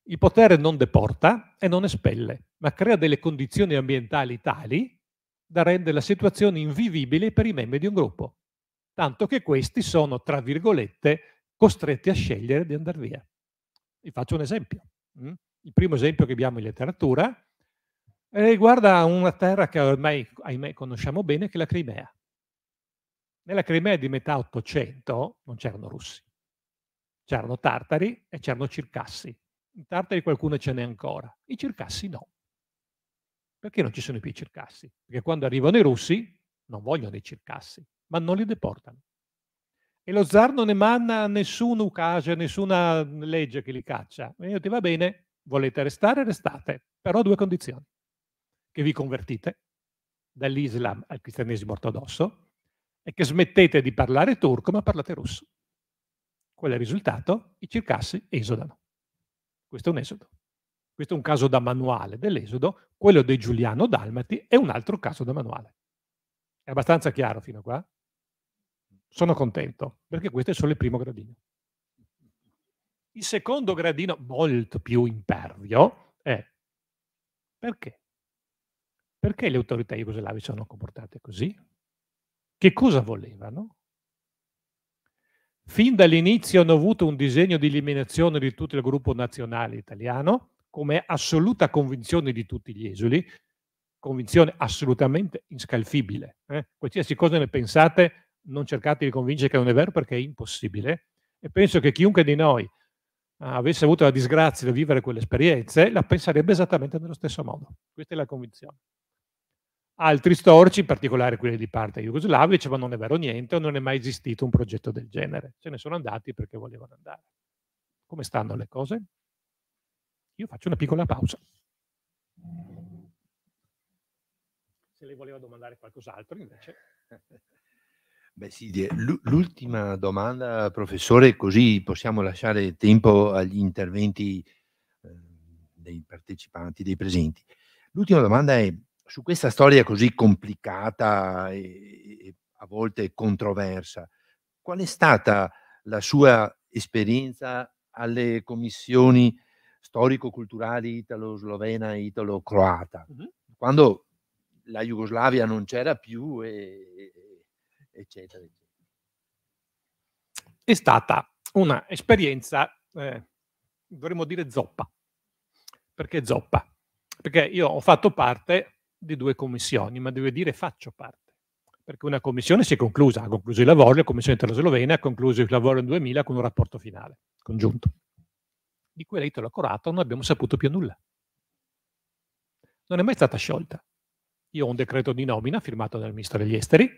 Il potere non deporta e non espelle, ma crea delle condizioni ambientali tali da rendere la situazione invivibile per i membri di un gruppo, tanto che questi sono, tra virgolette, costretti a scegliere di andare via. Vi faccio un esempio. Mm? il primo esempio che abbiamo in letteratura, eh, riguarda una terra che ormai, ahimè, conosciamo bene, che è la Crimea. Nella Crimea di metà Ottocento non c'erano russi, c'erano tartari e c'erano circassi. In tartari qualcuno ce n'è ancora, i circassi no. Perché non ci sono più i circassi? Perché quando arrivano i russi non vogliono dei circassi, ma non li deportano. E lo zar non emanna nessun ucage, nessuna legge che li caccia. io ti va bene, Volete restare? Restate, però a due condizioni. Che vi convertite dall'Islam al cristianesimo ortodosso e che smettete di parlare turco ma parlate russo. Qual è il risultato? I circassi esodano. Questo è un esodo. Questo è un caso da manuale dell'esodo, quello dei Giuliano Dalmati è un altro caso da manuale. È abbastanza chiaro fino a qua? Sono contento, perché questo è solo il primo gradino. Il secondo gradino, molto più impervio, è perché? Perché le autorità jugoslavi si sono comportate così? Che cosa volevano? Fin dall'inizio hanno avuto un disegno di eliminazione di tutto il gruppo nazionale italiano, come assoluta convinzione di tutti gli esuli, convinzione assolutamente inscalfibile. Eh? Qualsiasi cosa ne pensate, non cercate di convincere che non è vero perché è impossibile. E penso che chiunque di noi Ah, avesse avuto la disgrazia di vivere quelle esperienze, la penserebbe esattamente nello stesso modo. Questa è la convinzione. Altri storici, in particolare quelli di parte jugoslava, dicevano non è vero niente, non è mai esistito un progetto del genere. Ce ne sono andati perché volevano andare. Come stanno le cose? Io faccio una piccola pausa. Se lei voleva domandare qualcos'altro, invece... Beh, sì, l'ultima domanda, professore, così possiamo lasciare tempo agli interventi ehm, dei partecipanti, dei presenti. L'ultima domanda è su questa storia così complicata e, a volte controversa, qual è stata la sua esperienza alle commissioni storico-culturali italo-slovena e italo-croata, quando la Jugoslavia non c'era più e, eccetera, eccetera. È stata un'esperienza, eh, dovremmo dire zoppa. Perché zoppa? Perché io ho fatto parte di due commissioni, ma devo dire faccio parte perché una commissione si è conclusa, ha concluso i lavori, la commissione italo-slovena ha concluso il lavoro nel 2000 con un rapporto finale, congiunto. Di quella italo-croata non abbiamo saputo più nulla. Non è mai stata sciolta. Io ho un decreto di nomina firmato dal ministro degli esteri,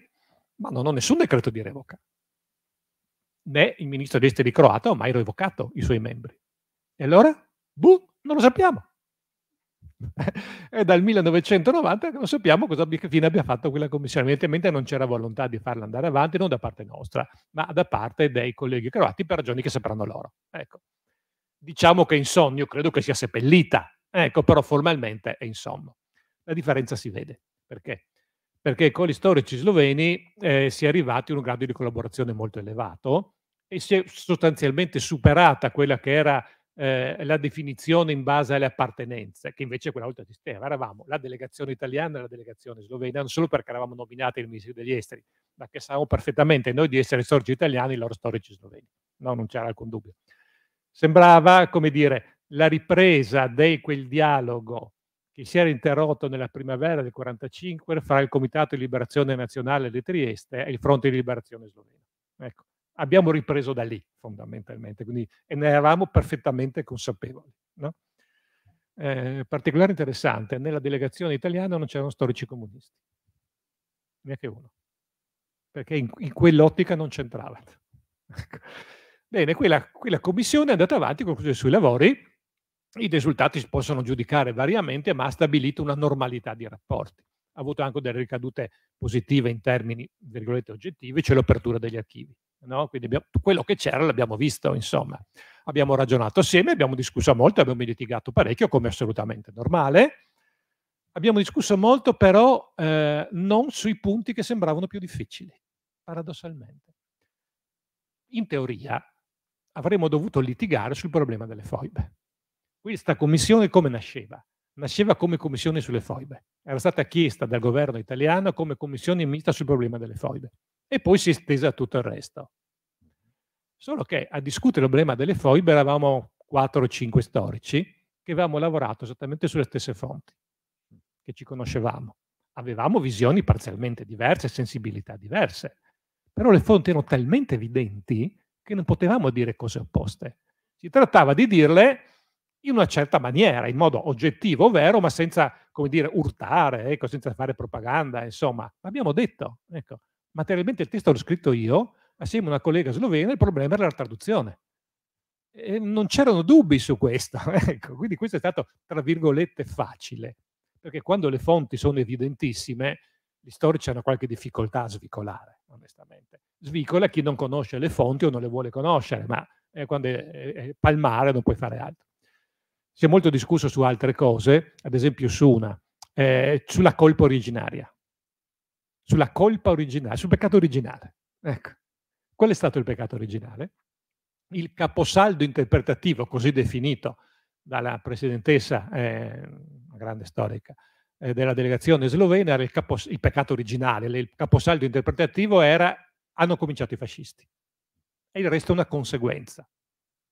ma non ho nessun decreto di revoca. Né il ministro degli esteri croato ha mai revocato i suoi membri. E allora? Buh, non lo sappiamo. È dal 1990 che non sappiamo cosa fine abbia fatto quella commissione. Evidentemente non c'era volontà di farla andare avanti, non da parte nostra, ma da parte dei colleghi croati per ragioni che sapranno loro. Ecco. Diciamo che in io credo che sia seppellita, ecco, però formalmente è insonno. La differenza si vede. Perché? perché con gli storici sloveni eh, si è arrivati a un grado di collaborazione molto elevato e si è sostanzialmente superata quella che era eh, la definizione in base alle appartenenze, che invece quella volta esisteva. Eravamo la delegazione italiana e la delegazione slovena, non solo perché eravamo nominati il Ministero degli Esteri, ma che sapevamo perfettamente noi di essere storici italiani e loro storici sloveni. No, non c'era alcun dubbio. Sembrava, come dire, la ripresa di quel dialogo che si era interrotto nella primavera del 1945 fra il Comitato di Liberazione Nazionale di Trieste e il Fronte di Liberazione Sloveno. Ecco, abbiamo ripreso da lì fondamentalmente, quindi, e ne eravamo perfettamente consapevoli. No? Eh, particolare interessante, nella delegazione italiana non c'erano storici comunisti, neanche uno, perché in, in quell'ottica non c'entravano. Ecco. Bene, quella, quella commissione è andata avanti con i suoi lavori i risultati si possono giudicare variamente, ma ha stabilito una normalità di rapporti. Ha avuto anche delle ricadute positive in termini, virgolette, oggettivi, cioè l'apertura degli archivi. No? Quindi abbiamo, quello che c'era l'abbiamo visto, insomma. Abbiamo ragionato assieme, abbiamo discusso molto, abbiamo litigato parecchio, come assolutamente normale. Abbiamo discusso molto, però eh, non sui punti che sembravano più difficili, paradossalmente. In teoria avremmo dovuto litigare sul problema delle foibe questa commissione come nasceva? Nasceva come commissione sulle foibe. Era stata chiesta dal governo italiano come commissione mista sul problema delle foibe e poi si è estesa a tutto il resto. Solo che a discutere il problema delle foibe eravamo 4 o 5 storici che avevamo lavorato esattamente sulle stesse fonti, che ci conoscevamo. Avevamo visioni parzialmente diverse, sensibilità diverse, però le fonti erano talmente evidenti che non potevamo dire cose opposte. Si trattava di dirle in una certa maniera, in modo oggettivo, vero, ma senza, come dire, urtare, ecco, senza fare propaganda, insomma. Abbiamo detto, ecco, materialmente il testo l'ho scritto io, assieme a una collega slovena, il problema era la traduzione. E non c'erano dubbi su questo, ecco, quindi questo è stato, tra virgolette, facile, perché quando le fonti sono evidentissime, gli storici hanno qualche difficoltà a svicolare, onestamente. Svicola chi non conosce le fonti o non le vuole conoscere, ma eh, quando è, è palmare non puoi fare altro. Si è molto discusso su altre cose, ad esempio su una, eh, sulla colpa originaria, sulla colpa originaria, sul peccato originale. Ecco, qual è stato il peccato originale? Il caposaldo interpretativo, così definito dalla presidentessa, eh, una grande storica, eh, della delegazione slovena, era il, capos- il peccato originale, il caposaldo interpretativo era hanno cominciato i fascisti. E il resto è una conseguenza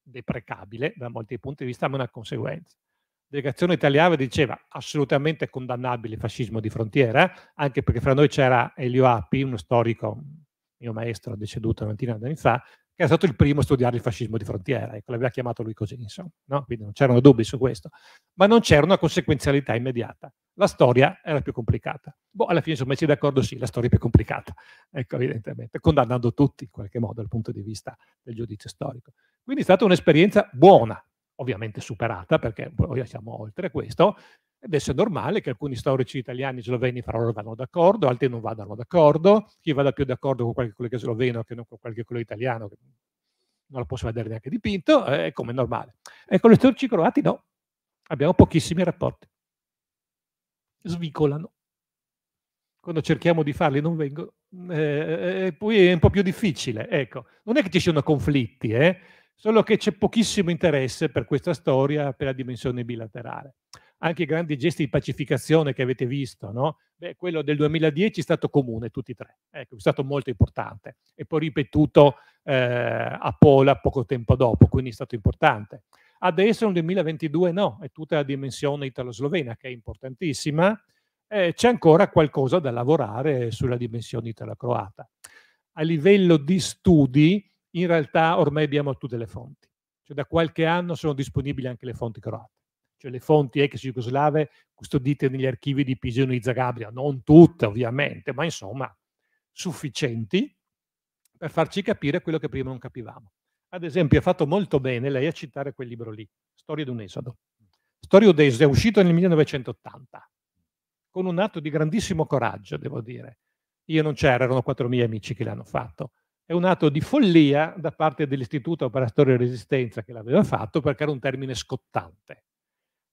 deprecabile da molti punti di vista, ma una conseguenza. La delegazione italiana diceva assolutamente condannabile il fascismo di frontiera, anche perché fra noi c'era Elio Appi, uno storico, mio maestro deceduto una ventina di anni fa, che è stato il primo a studiare il fascismo di frontiera, ecco, l'aveva chiamato lui così, insomma, no? quindi non c'erano dubbi su questo, ma non c'era una conseguenzialità immediata. La storia era più complicata. Boh, alla fine sono messi d'accordo, sì, la storia è più complicata, ecco, evidentemente, condannando tutti in qualche modo dal punto di vista del giudizio storico. Quindi è stata un'esperienza buona, ovviamente superata, perché poi boh, siamo oltre questo, Adesso è normale che alcuni storici italiani sloveni fra loro vanno d'accordo, altri non vadano d'accordo, chi vada più d'accordo con qualche collega sloveno che non con qualche collega italiano, che non lo posso vedere neanche dipinto, è come normale. E con gli storici croati no, abbiamo pochissimi rapporti. Svicolano. Quando cerchiamo di farli non vengono. Eh, eh, eh, poi è un po' più difficile, ecco. Non è che ci siano conflitti, eh? solo che c'è pochissimo interesse per questa storia, per la dimensione bilaterale anche i grandi gesti di pacificazione che avete visto, no? Beh, quello del 2010 è stato comune, tutti e tre, ecco, è stato molto importante e poi ripetuto eh, a Pola poco tempo dopo, quindi è stato importante. Adesso nel 2022 no, è tutta la dimensione italo-slovena che è importantissima, eh, c'è ancora qualcosa da lavorare sulla dimensione italo-croata. A livello di studi, in realtà ormai abbiamo tutte le fonti, cioè da qualche anno sono disponibili anche le fonti croate cioè le fonti ex jugoslave custodite negli archivi di Pisino di Zagabria, non tutte ovviamente, ma insomma sufficienti per farci capire quello che prima non capivamo. Ad esempio, ha fatto molto bene lei a citare quel libro lì, Storia di un esodo. Storia di un è uscito nel 1980, con un atto di grandissimo coraggio, devo dire. Io non c'ero, erano quattro miei amici che l'hanno fatto. È un atto di follia da parte dell'Istituto per la Storia e Resistenza che l'aveva fatto perché era un termine scottante.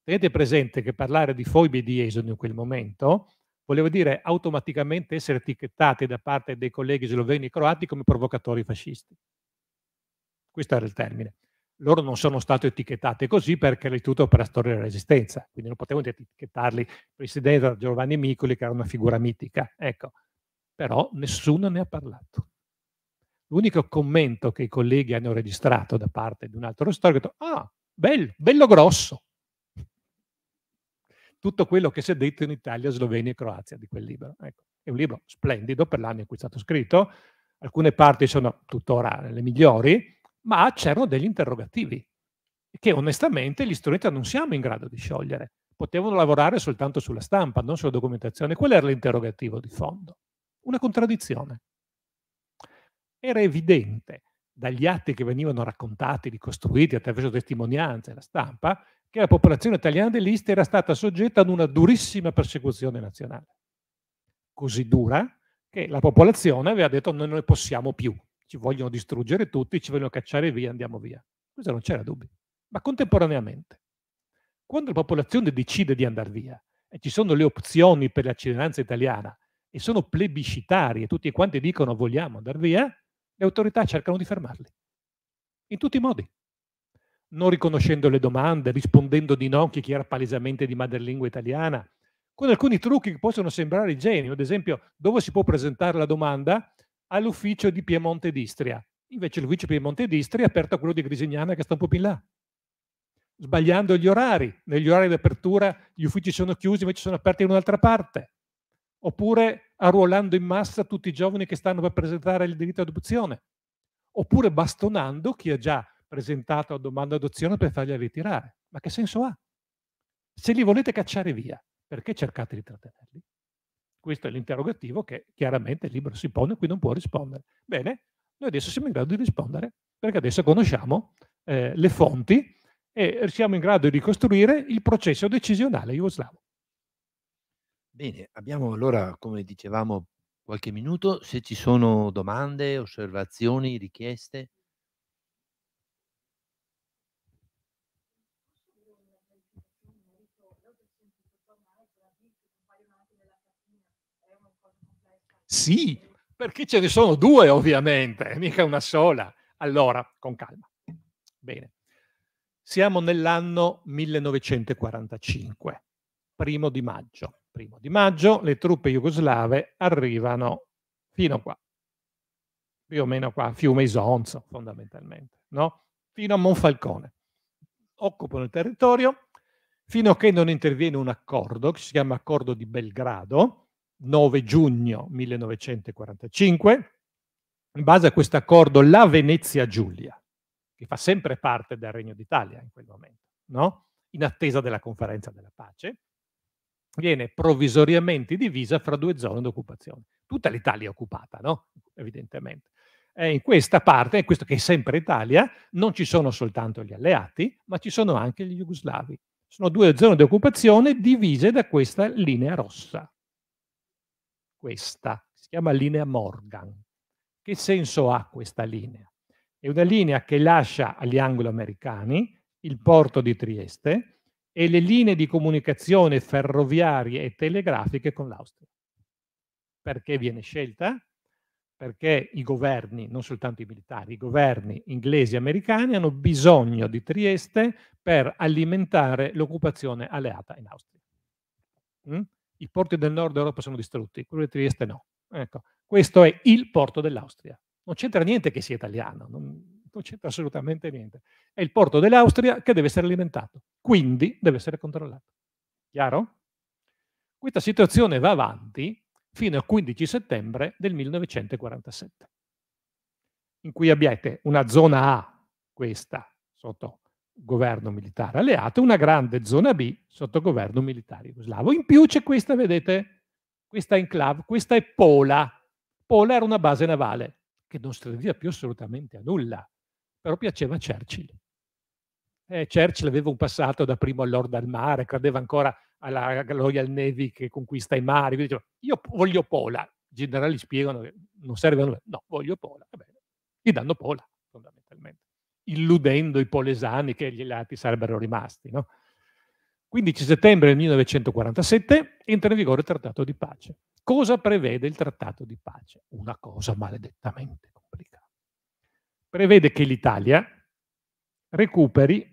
Tenete presente che parlare di foibe di esodo in quel momento voleva dire automaticamente essere etichettati da parte dei colleghi sloveni e croati come provocatori fascisti. Questo era il termine. Loro non sono stati etichettati così perché era l'Istituto per la storia della resistenza, quindi non potevano etichettarli. presidente Giovanni Micoli, che era una figura mitica, ecco. Però nessuno ne ha parlato. L'unico commento che i colleghi hanno registrato da parte di un altro storico è stato, ah, bello, bello grosso, tutto quello che si è detto in Italia, Slovenia e Croazia di quel libro. Ecco, è un libro splendido per l'anno in cui è stato scritto, alcune parti sono tuttora le migliori, ma c'erano degli interrogativi che onestamente gli studenti non siamo in grado di sciogliere. Potevano lavorare soltanto sulla stampa, non sulla documentazione. Qual era l'interrogativo di fondo. Una contraddizione. Era evidente dagli atti che venivano raccontati, ricostruiti attraverso testimonianze la stampa, che la popolazione italiana dell'Ist era stata soggetta ad una durissima persecuzione nazionale, così dura che la popolazione aveva detto noi non ne possiamo più, ci vogliono distruggere tutti, ci vogliono cacciare via, andiamo via. Questo non c'era dubbio. Ma contemporaneamente, quando la popolazione decide di andare via e ci sono le opzioni per la cittadinanza italiana e sono plebiscitarie, tutti quanti dicono vogliamo andare via, le autorità cercano di fermarli. In tutti i modi non riconoscendo le domande, rispondendo di no che chi era palesemente di madrelingua italiana, con alcuni trucchi che possono sembrare geni, ad esempio dove si può presentare la domanda all'ufficio di Piemonte d'Istria. Invece l'ufficio Piemonte d'Istria è aperto a quello di Grisignana che sta un po' più in là, sbagliando gli orari. Negli orari di apertura gli uffici sono chiusi, invece sono aperti in un'altra parte. Oppure arruolando in massa tutti i giovani che stanno per presentare il diritto ad adozione. Oppure bastonando chi ha già presentato a domanda d'adozione per fargliela ritirare. Ma che senso ha? Se li volete cacciare via, perché cercate di trattenerli? Questo è l'interrogativo che chiaramente il libro si pone, e qui non può rispondere. Bene, noi adesso siamo in grado di rispondere, perché adesso conosciamo eh, le fonti e siamo in grado di ricostruire il processo decisionale jugoslavo. Bene, abbiamo allora, come dicevamo, qualche minuto. Se ci sono domande, osservazioni, richieste. Sì, perché ce ne sono due ovviamente, mica una sola. Allora, con calma. Bene. Siamo nell'anno 1945, primo di maggio. Primo di maggio le truppe jugoslave arrivano fino qua, più o meno qua, a Fiume Isonzo fondamentalmente, no? fino a Monfalcone. Occupano il territorio fino a che non interviene un accordo che si chiama Accordo di Belgrado, 9 giugno 1945, in base a questo accordo la Venezia Giulia, che fa sempre parte del Regno d'Italia in quel momento, no? in attesa della conferenza della pace, viene provvisoriamente divisa fra due zone d'occupazione. Tutta l'Italia è occupata, no? evidentemente. E in questa parte, in questo che è sempre Italia, non ci sono soltanto gli alleati, ma ci sono anche gli jugoslavi. Sono due zone di occupazione divise da questa linea rossa questa, si chiama linea Morgan. Che senso ha questa linea? È una linea che lascia agli anglo-americani il porto di Trieste e le linee di comunicazione ferroviarie e telegrafiche con l'Austria. Perché viene scelta? Perché i governi, non soltanto i militari, i governi inglesi e americani hanno bisogno di Trieste per alimentare l'occupazione alleata in Austria. Mm? i porti del nord Europa sono distrutti, quello di Trieste no. Ecco, questo è il porto dell'Austria. Non c'entra niente che sia italiano, non, non c'entra assolutamente niente. È il porto dell'Austria che deve essere alimentato, quindi deve essere controllato. Chiaro? Questa situazione va avanti fino al 15 settembre del 1947, in cui abbiate una zona A, questa, sotto governo militare alleato una grande zona B sotto governo militare jugoslavo. In più c'è questa, vedete, questa enclave, questa è Pola. Pola era una base navale che non serviva più assolutamente a nulla, però piaceva a Churchill. Eh, Churchill aveva un passato da primo lord al mare, credeva ancora alla Royal Navy che conquista i mari, quindi diceva, io voglio Pola. I generali spiegano che non serve a nulla, no, voglio Pola. E gli danno Pola, fondamentalmente illudendo i polesani che gli lati sarebbero rimasti. No? 15 settembre 1947 entra in vigore il Trattato di pace. Cosa prevede il Trattato di pace? Una cosa maledettamente complicata. Prevede che l'Italia recuperi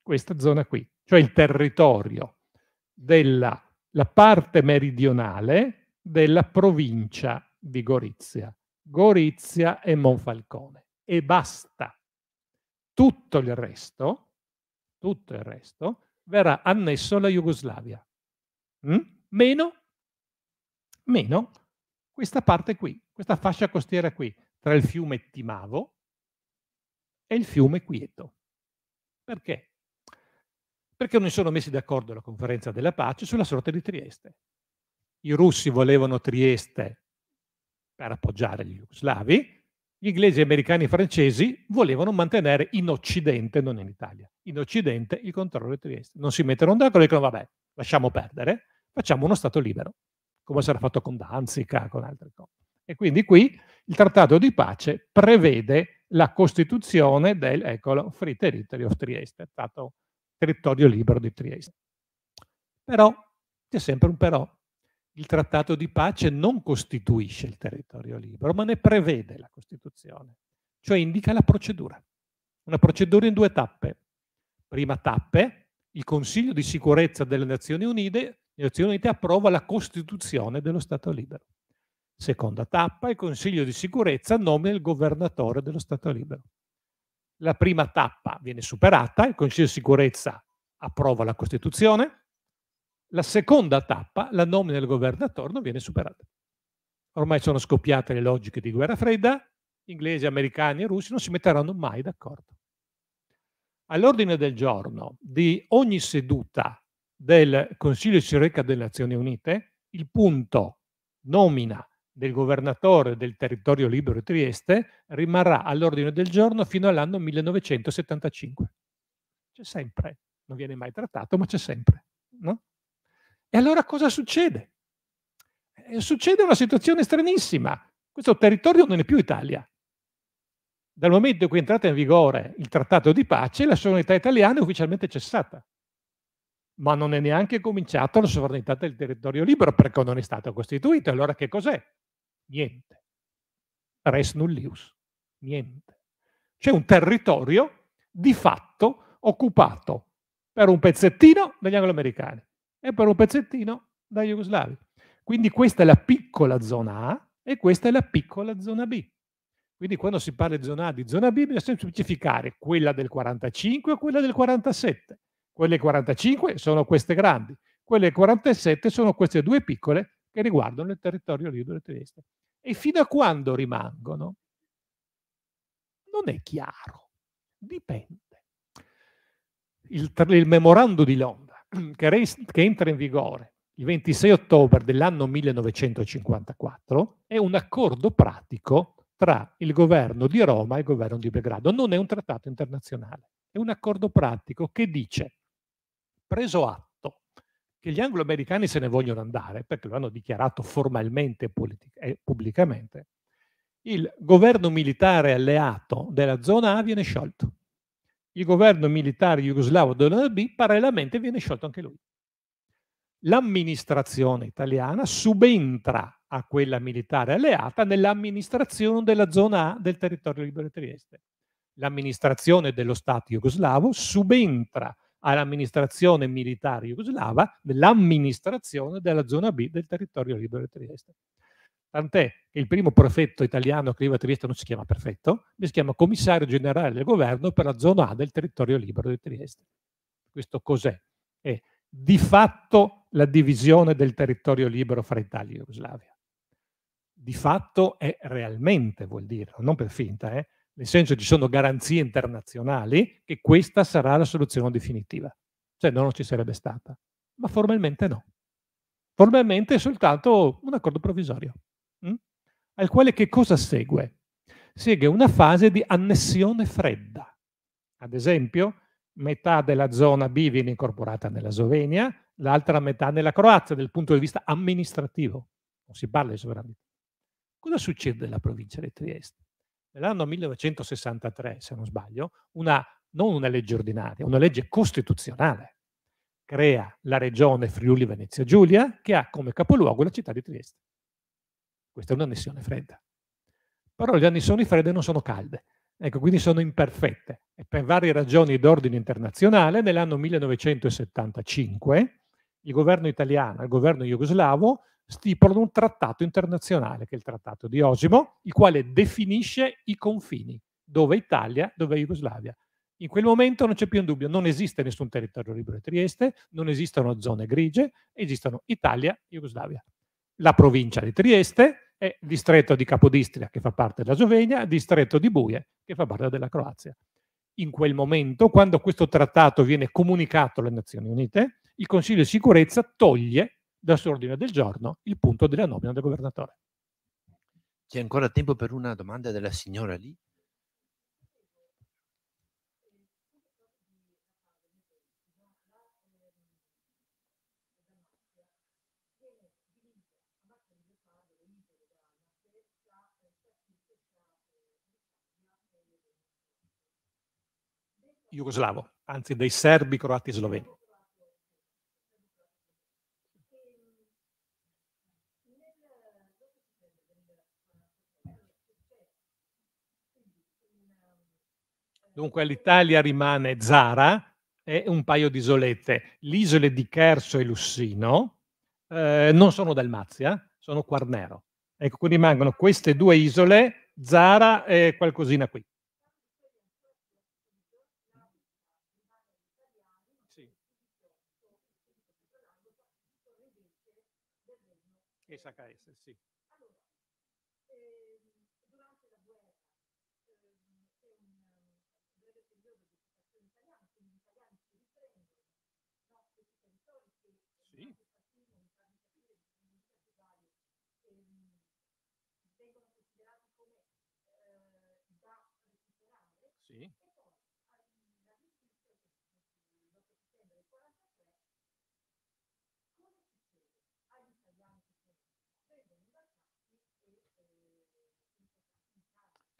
questa zona qui, cioè il territorio della parte meridionale della provincia di Gorizia. Gorizia e Monfalcone e basta. Tutto il resto, tutto il resto, verrà annesso alla Jugoslavia. Mm? Meno, meno questa parte qui, questa fascia costiera qui, tra il fiume Timavo e il fiume Quieto. Perché? Perché non si sono messi d'accordo alla conferenza della pace sulla sorte di Trieste. I russi volevano Trieste per appoggiare gli jugoslavi, gli inglesi, americani e francesi volevano mantenere in Occidente, non in Italia, in Occidente il controllo di Trieste. Non si metterono d'accordo e dicono vabbè, lasciamo perdere, facciamo uno Stato libero, come sarà fatto con Danzica, con altre cose. E quindi qui il trattato di pace prevede la costituzione del, eccolo, Free Territory of Trieste, stato territorio libero di Trieste. Però, c'è sempre un però, il trattato di pace non costituisce il territorio libero, ma ne prevede la Costituzione, cioè indica la procedura. Una procedura in due tappe. Prima tappe, il Consiglio di sicurezza delle Nazioni Unite, le Nazioni Unite approva la Costituzione dello Stato libero. Seconda tappa, il Consiglio di sicurezza nomina il governatore dello Stato libero. La prima tappa viene superata, il Consiglio di sicurezza approva la Costituzione, la seconda tappa, la nomina del governatore, non viene superata. Ormai sono scoppiate le logiche di guerra fredda, inglesi, americani e russi non si metteranno mai d'accordo. All'ordine del giorno di ogni seduta del Consiglio di Sicurezza delle Nazioni Unite, il punto nomina del governatore del territorio libero di Trieste rimarrà all'ordine del giorno fino all'anno 1975. C'è sempre, non viene mai trattato, ma c'è sempre. No? E allora cosa succede? Eh, succede una situazione stranissima. Questo territorio non è più Italia. Dal momento in cui è entrato in vigore il trattato di pace, la sovranità italiana è ufficialmente cessata. Ma non è neanche cominciata la sovranità del territorio libero perché non è stato costituito. Allora che cos'è? Niente. Res nullius. Niente. C'è un territorio di fatto occupato per un pezzettino dagli angloamericani e per un pezzettino da Jugoslavia. Quindi questa è la piccola zona A e questa è la piccola zona B. Quindi quando si parla di zona A e di zona B bisogna sempre specificare quella del 45 e quella del 47. Quelle 45 sono queste grandi, quelle 47 sono queste due piccole che riguardano il territorio libero tedesco. E fino a quando rimangono? Non è chiaro, dipende. Il, il memorando di Londra che, rest- che entra in vigore il 26 ottobre dell'anno 1954 è un accordo pratico tra il governo di Roma e il governo di Belgrado. Non è un trattato internazionale, è un accordo pratico che dice, preso atto che gli anglo-americani se ne vogliono andare, perché lo hanno dichiarato formalmente e pubblicamente, il governo militare alleato della zona A viene sciolto il governo militare jugoslavo dell'ONB parallelamente viene sciolto anche lui. L'amministrazione italiana subentra a quella militare alleata nell'amministrazione della zona A del territorio libero di Trieste. L'amministrazione dello Stato jugoslavo subentra all'amministrazione militare jugoslava nell'amministrazione della zona B del territorio libero di Trieste. Tant'è che il primo prefetto italiano che arriva a Trieste non si chiama prefetto, ma si chiama commissario generale del governo per la zona A del territorio libero di Trieste. Questo cos'è? È di fatto la divisione del territorio libero fra Italia e Jugoslavia. Di fatto è realmente, vuol dire, non per finta, eh? nel senso ci sono garanzie internazionali che questa sarà la soluzione definitiva. Cioè non ci sarebbe stata, ma formalmente no. Formalmente è soltanto un accordo provvisorio. Mm? al quale che cosa segue? Segue una fase di annessione fredda. Ad esempio, metà della zona B viene incorporata nella Slovenia, l'altra metà nella Croazia, dal punto di vista amministrativo. Non si parla di sovranità. Cosa succede nella provincia di Trieste? Nell'anno 1963, se non sbaglio, una, non una legge ordinaria, una legge costituzionale crea la regione Friuli Venezia Giulia che ha come capoluogo la città di Trieste. Questa è un'annessione fredda. Però le annessioni fredde non sono calde, ecco, quindi sono imperfette. E per varie ragioni d'ordine internazionale, nell'anno 1975, il governo italiano e il governo jugoslavo stipulano un trattato internazionale, che è il trattato di Osimo, il quale definisce i confini, dove Italia, dove Jugoslavia. In quel momento non c'è più un dubbio, non esiste nessun territorio libero di Trieste, non esistono zone grigie, esistono Italia e Jugoslavia la provincia di Trieste e distretto di Capodistria che fa parte della Slovenia, distretto di Buje che fa parte della Croazia. In quel momento, quando questo trattato viene comunicato alle Nazioni Unite, il Consiglio di sicurezza toglie dal suo ordine del giorno il punto della nomina del governatore. C'è ancora tempo per una domanda della signora lì? jugoslavo, anzi dei serbi, croati e sloveni. Dunque all'Italia rimane Zara e un paio di isolette. Le isole di Cherso e Lussino eh, non sono Dalmazia, sono Quarnero. Ecco, quindi rimangono queste due isole, Zara e qualcosina qui. Sì.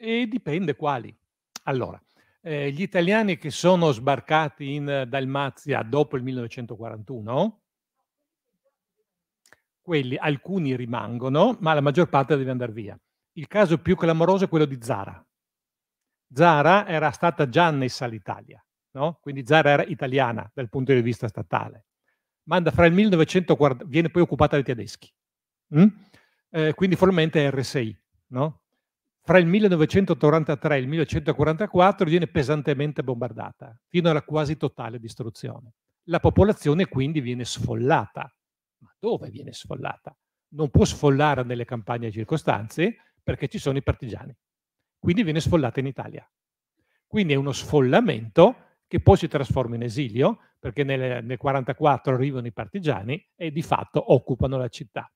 E dipende quali. Allora, eh, gli italiani che sono sbarcati in Dalmazia dopo il 1941, quelli, alcuni rimangono, ma la maggior parte deve andare via. Il caso più clamoroso è quello di Zara. Zara era stata già annessa all'Italia, no? quindi Zara era italiana dal punto di vista statale, ma fra il 1940 viene poi occupata dai tedeschi, mm? eh, quindi formalmente è RSI. No? Fra il 1943 e il 1944 viene pesantemente bombardata, fino alla quasi totale distruzione. La popolazione quindi viene sfollata. Ma dove viene sfollata? Non può sfollare nelle campagne circostanze perché ci sono i partigiani quindi viene sfollata in Italia. Quindi è uno sfollamento che poi si trasforma in esilio, perché nel 1944 arrivano i partigiani e di fatto occupano la città.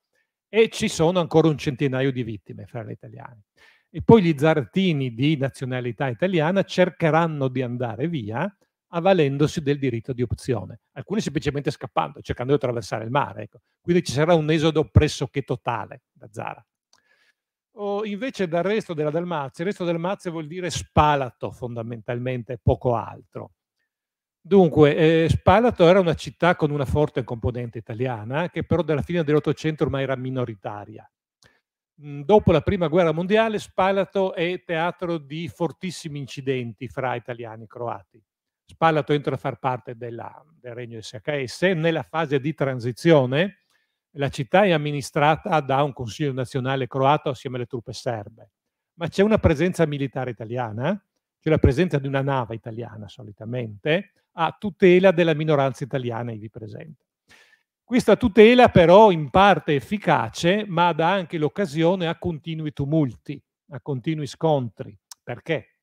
E ci sono ancora un centinaio di vittime fra gli italiani. E poi gli zartini di nazionalità italiana cercheranno di andare via avvalendosi del diritto di opzione, alcuni semplicemente scappando, cercando di attraversare il mare. Ecco. Quindi ci sarà un esodo pressoché totale da Zara o invece dal resto della Dalmazia. Il resto della Dalmazia vuol dire Spalato fondamentalmente, poco altro. Dunque, eh, Spalato era una città con una forte componente italiana, che però dalla fine dell'Ottocento ormai era minoritaria. Mm, dopo la Prima Guerra Mondiale, Spalato è teatro di fortissimi incidenti fra italiani e croati. Spalato entra a far parte della, del regno SHS nella fase di transizione, la città è amministrata da un consiglio nazionale croato assieme alle truppe serbe, ma c'è una presenza militare italiana, c'è la presenza di una nave italiana solitamente, a tutela della minoranza italiana ivi presente. Questa tutela però in parte è efficace, ma dà anche l'occasione a continui tumulti, a continui scontri. Perché?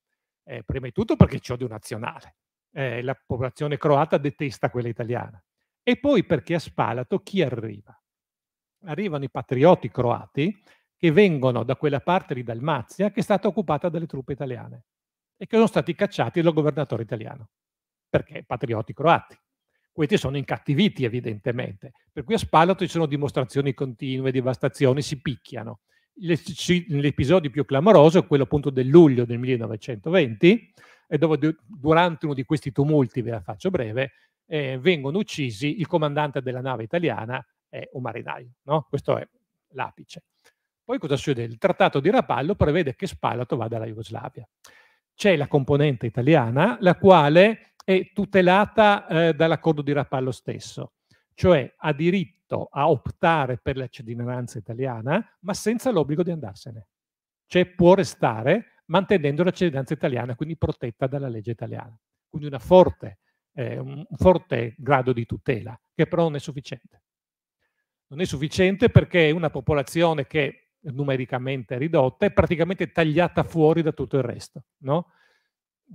Eh, prima di tutto perché c'è odio nazionale. Eh, la popolazione croata detesta quella italiana. E poi perché a Spalato chi arriva? arrivano i patrioti croati che vengono da quella parte di Dalmazia che è stata occupata dalle truppe italiane e che sono stati cacciati dal governatore italiano, perché patrioti croati. Questi sono incattiviti evidentemente, per cui a Spalato ci sono dimostrazioni continue, devastazioni, si picchiano. L'episodio più clamoroso è quello appunto del luglio del 1920, dove durante uno di questi tumulti, ve la faccio breve, eh, vengono uccisi il comandante della nave italiana è un marinaio. No? Questo è l'apice. Poi cosa succede? Il trattato di Rapallo prevede che Spalato vada alla Jugoslavia. C'è la componente italiana, la quale è tutelata eh, dall'accordo di Rapallo stesso, cioè ha diritto a optare per la cittadinanza italiana, ma senza l'obbligo di andarsene. Cioè può restare mantenendo la cittadinanza italiana, quindi protetta dalla legge italiana. Quindi forte, eh, un forte grado di tutela, che però non è sufficiente non è sufficiente perché è una popolazione che numericamente ridotta è praticamente tagliata fuori da tutto il resto. No?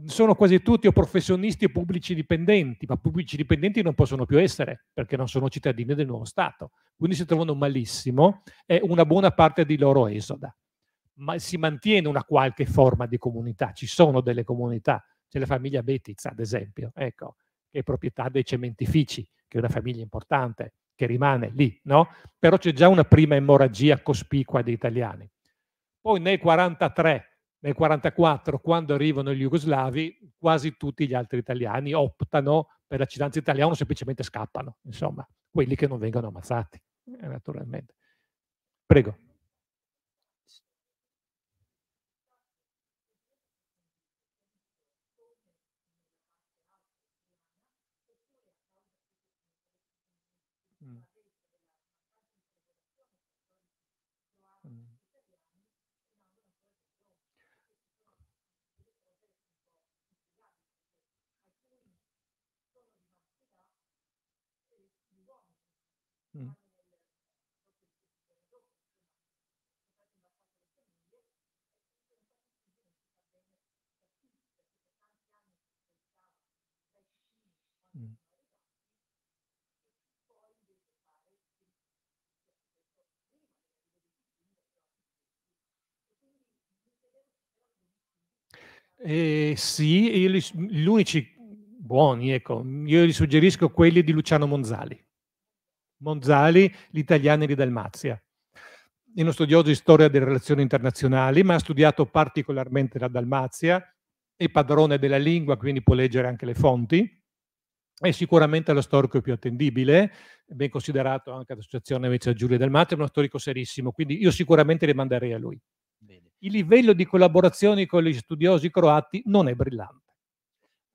Sono quasi tutti o professionisti o pubblici dipendenti, ma pubblici dipendenti non possono più essere perché non sono cittadini del nuovo Stato. Quindi si trovano malissimo e una buona parte di loro esoda. Ma si mantiene una qualche forma di comunità, ci sono delle comunità, c'è la famiglia Betiz ad esempio, ecco, che è proprietà dei cementifici, che è una famiglia importante, che rimane lì, no? Però c'è già una prima emorragia cospicua di italiani. Poi nel 1943, nel 1944, quando arrivano gli jugoslavi, quasi tutti gli altri italiani optano per la cittadinanza italiana o semplicemente scappano, insomma, quelli che non vengono ammazzati, eh, naturalmente. Prego. Mm. Mm. Eh, sì, gli, gli unici buoni, ecco, io gli suggerisco quelli di Luciano Monzali. Monzali, gli italiani di Dalmazia. È uno studioso di storia delle relazioni internazionali, ma ha studiato particolarmente la Dalmazia, è padrone della lingua, quindi può leggere anche le fonti. È sicuramente lo storico più attendibile, ben considerato anche dall'associazione invece a Giulio Dalmazia, è uno storico serissimo, quindi io sicuramente le manderei a lui. Bene. Il livello di collaborazioni con gli studiosi croati non è brillante.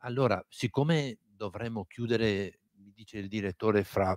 Allora, siccome dovremmo chiudere, mi dice il direttore, fra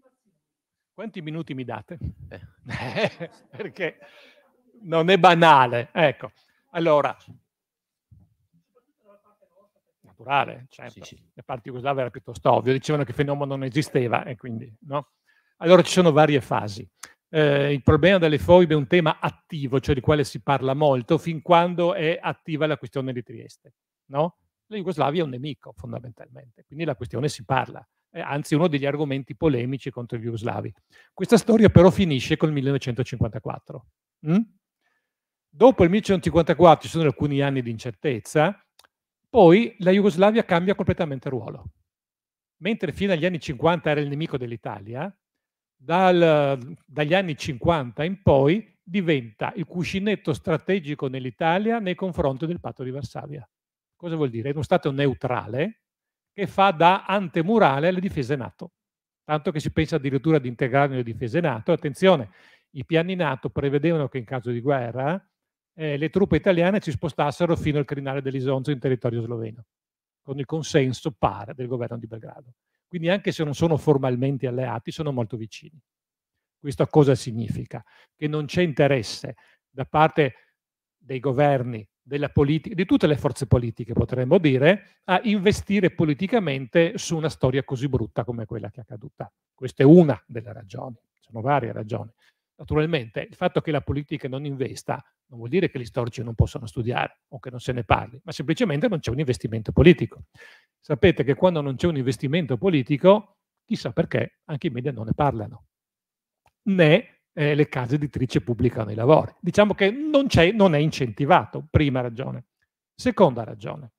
Quanti minuti mi date? Eh. Perché non è banale. Ecco, allora, naturale, certo. Sì, sì. Le parti jugoslave era piuttosto ovvio, dicevano che il fenomeno non esisteva e quindi, no? Allora ci sono varie fasi. Eh, il problema delle foibe è un tema attivo, cioè di quale si parla molto, fin quando è attiva la questione di Trieste, no? La Jugoslavia è un nemico, fondamentalmente, quindi la questione si parla. Eh, anzi uno degli argomenti polemici contro gli jugoslavi. Questa storia però finisce col 1954. Mm? Dopo il 1954 ci sono alcuni anni di incertezza, poi la Jugoslavia cambia completamente ruolo. Mentre fino agli anni 50 era il nemico dell'Italia, dal, dagli anni 50 in poi diventa il cuscinetto strategico nell'Italia nei confronti del patto di Varsavia. Cosa vuol dire? È uno Stato neutrale, che fa da antemurale alle difese NATO. Tanto che si pensa addirittura di integrare le difese NATO. Attenzione, i piani NATO prevedevano che in caso di guerra eh, le truppe italiane ci spostassero fino al crinale dell'Isonzo in territorio sloveno, con il consenso pare del governo di Belgrado. Quindi anche se non sono formalmente alleati, sono molto vicini. Questo cosa significa? Che non c'è interesse da parte dei governi della politica, di tutte le forze politiche, potremmo dire, a investire politicamente su una storia così brutta come quella che è accaduta. Questa è una delle ragioni, ci sono varie ragioni. Naturalmente il fatto che la politica non investa non vuol dire che gli storici non possano studiare o che non se ne parli, ma semplicemente non c'è un investimento politico. Sapete che quando non c'è un investimento politico, chissà perché, anche i media non ne parlano, né eh, le case editrici pubblicano i lavori. Diciamo che non, non è incentivato, prima ragione. Seconda ragione.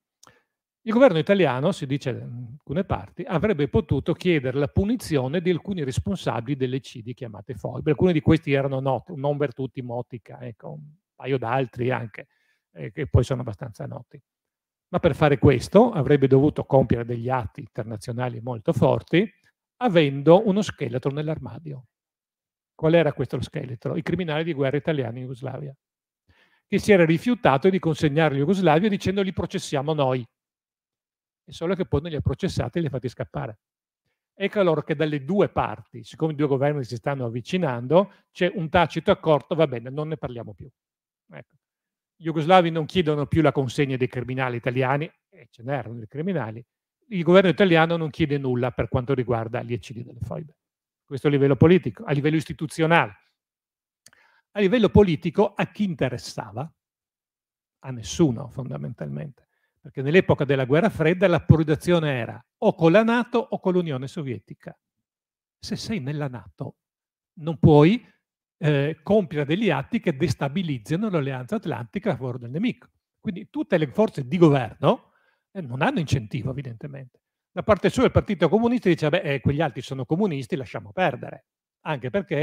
Il governo italiano, si dice in alcune parti, avrebbe potuto chiedere la punizione di alcuni responsabili delle cidi chiamate FOIB. Alcuni di questi erano noti, non per tutti Motica, ecco, un paio d'altri anche, eh, che poi sono abbastanza noti. Ma per fare questo avrebbe dovuto compiere degli atti internazionali molto forti, avendo uno scheletro nell'armadio. Qual era questo scheletro? I criminali di guerra italiani in Jugoslavia, che si era rifiutato di consegnare a Jugoslavia dicendo li processiamo noi. E solo che poi non li ha processati e li ha fatti scappare. Ecco allora che dalle due parti, siccome i due governi si stanno avvicinando, c'è un tacito accordo, va bene, non ne parliamo più. Ecco. I jugoslavi non chiedono più la consegna dei criminali italiani, e ce n'erano dei criminali, il governo italiano non chiede nulla per quanto riguarda gli eccidi delle foibe questo a livello politico, a livello istituzionale. A livello politico a chi interessava? A nessuno fondamentalmente, perché nell'epoca della guerra fredda la polarizzazione era o con la Nato o con l'Unione Sovietica. Se sei nella Nato non puoi eh, compiere degli atti che destabilizzano l'alleanza atlantica a favore del nemico. Quindi tutte le forze di governo eh, non hanno incentivo evidentemente. Da parte sua il Partito Comunista dice, beh, eh, quegli altri sono comunisti, lasciamo perdere, anche perché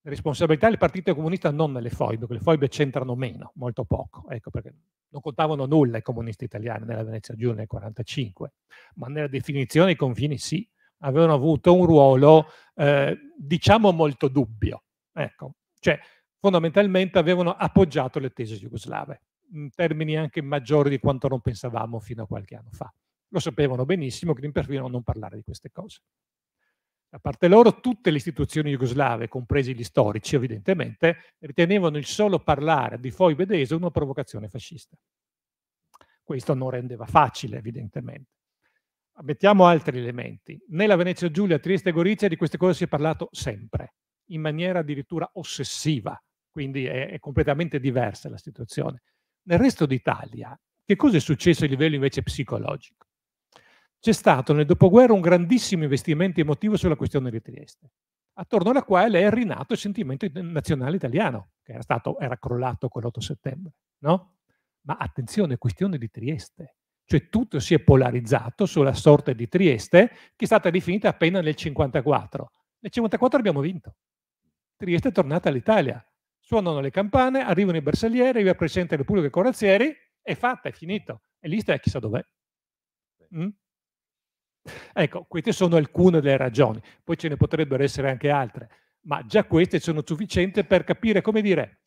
le responsabilità del Partito Comunista non nelle foibe, le foibe c'entrano meno, molto poco, ecco perché non contavano nulla i comunisti italiani nella Venezia Giulia nel 1945, ma nella definizione dei confini sì, avevano avuto un ruolo, eh, diciamo, molto dubbio, ecco, cioè fondamentalmente avevano appoggiato le tesi jugoslave, in termini anche maggiori di quanto non pensavamo fino a qualche anno fa lo sapevano benissimo, che Grimpervino non parlare di queste cose. Da parte loro tutte le istituzioni jugoslave, compresi gli storici evidentemente, ritenevano il solo parlare di Foibedese una provocazione fascista. Questo non rendeva facile evidentemente. Mettiamo altri elementi. Nella Venezia Giulia, Trieste e Gorizia di queste cose si è parlato sempre, in maniera addirittura ossessiva, quindi è, è completamente diversa la situazione. Nel resto d'Italia, che cosa è successo a livello invece psicologico? c'è stato nel dopoguerra un grandissimo investimento emotivo sulla questione di Trieste, attorno alla quale è rinato il sentimento nazionale italiano, che era, stato, era crollato quell'8 settembre. No? Ma attenzione, questione di Trieste, cioè tutto si è polarizzato sulla sorte di Trieste, che è stata definita appena nel 1954. Nel 1954 abbiamo vinto. Trieste è tornata all'Italia. Suonano le campane, arrivano i bersaglieri, arriva il Presidente della Repubblica e Corazzieri, è fatta, è finito. E l'Istria sta chissà dov'è. Mm? Ecco, queste sono alcune delle ragioni, poi ce ne potrebbero essere anche altre, ma già queste sono sufficienti per capire, come dire,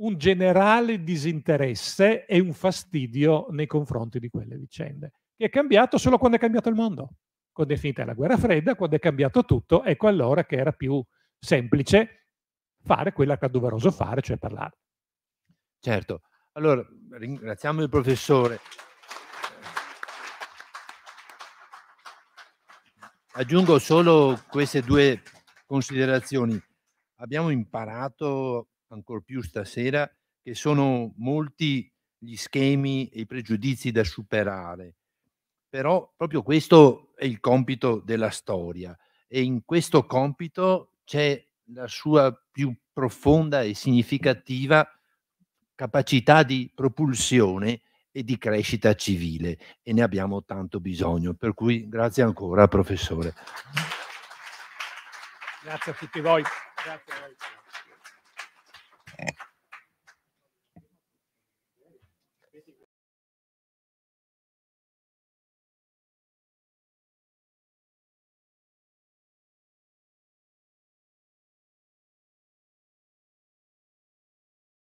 un generale disinteresse e un fastidio nei confronti di quelle vicende, che è cambiato solo quando è cambiato il mondo, quando è finita la guerra fredda, quando è cambiato tutto, ecco allora che era più semplice fare quella che è doveroso fare, cioè parlare. Certo, allora ringraziamo il professore. Aggiungo solo queste due considerazioni. Abbiamo imparato ancor più stasera che sono molti gli schemi e i pregiudizi da superare, però proprio questo è il compito della storia e in questo compito c'è la sua più profonda e significativa capacità di propulsione e di crescita civile e ne abbiamo tanto bisogno. Per cui grazie ancora professore. Grazie a tutti voi.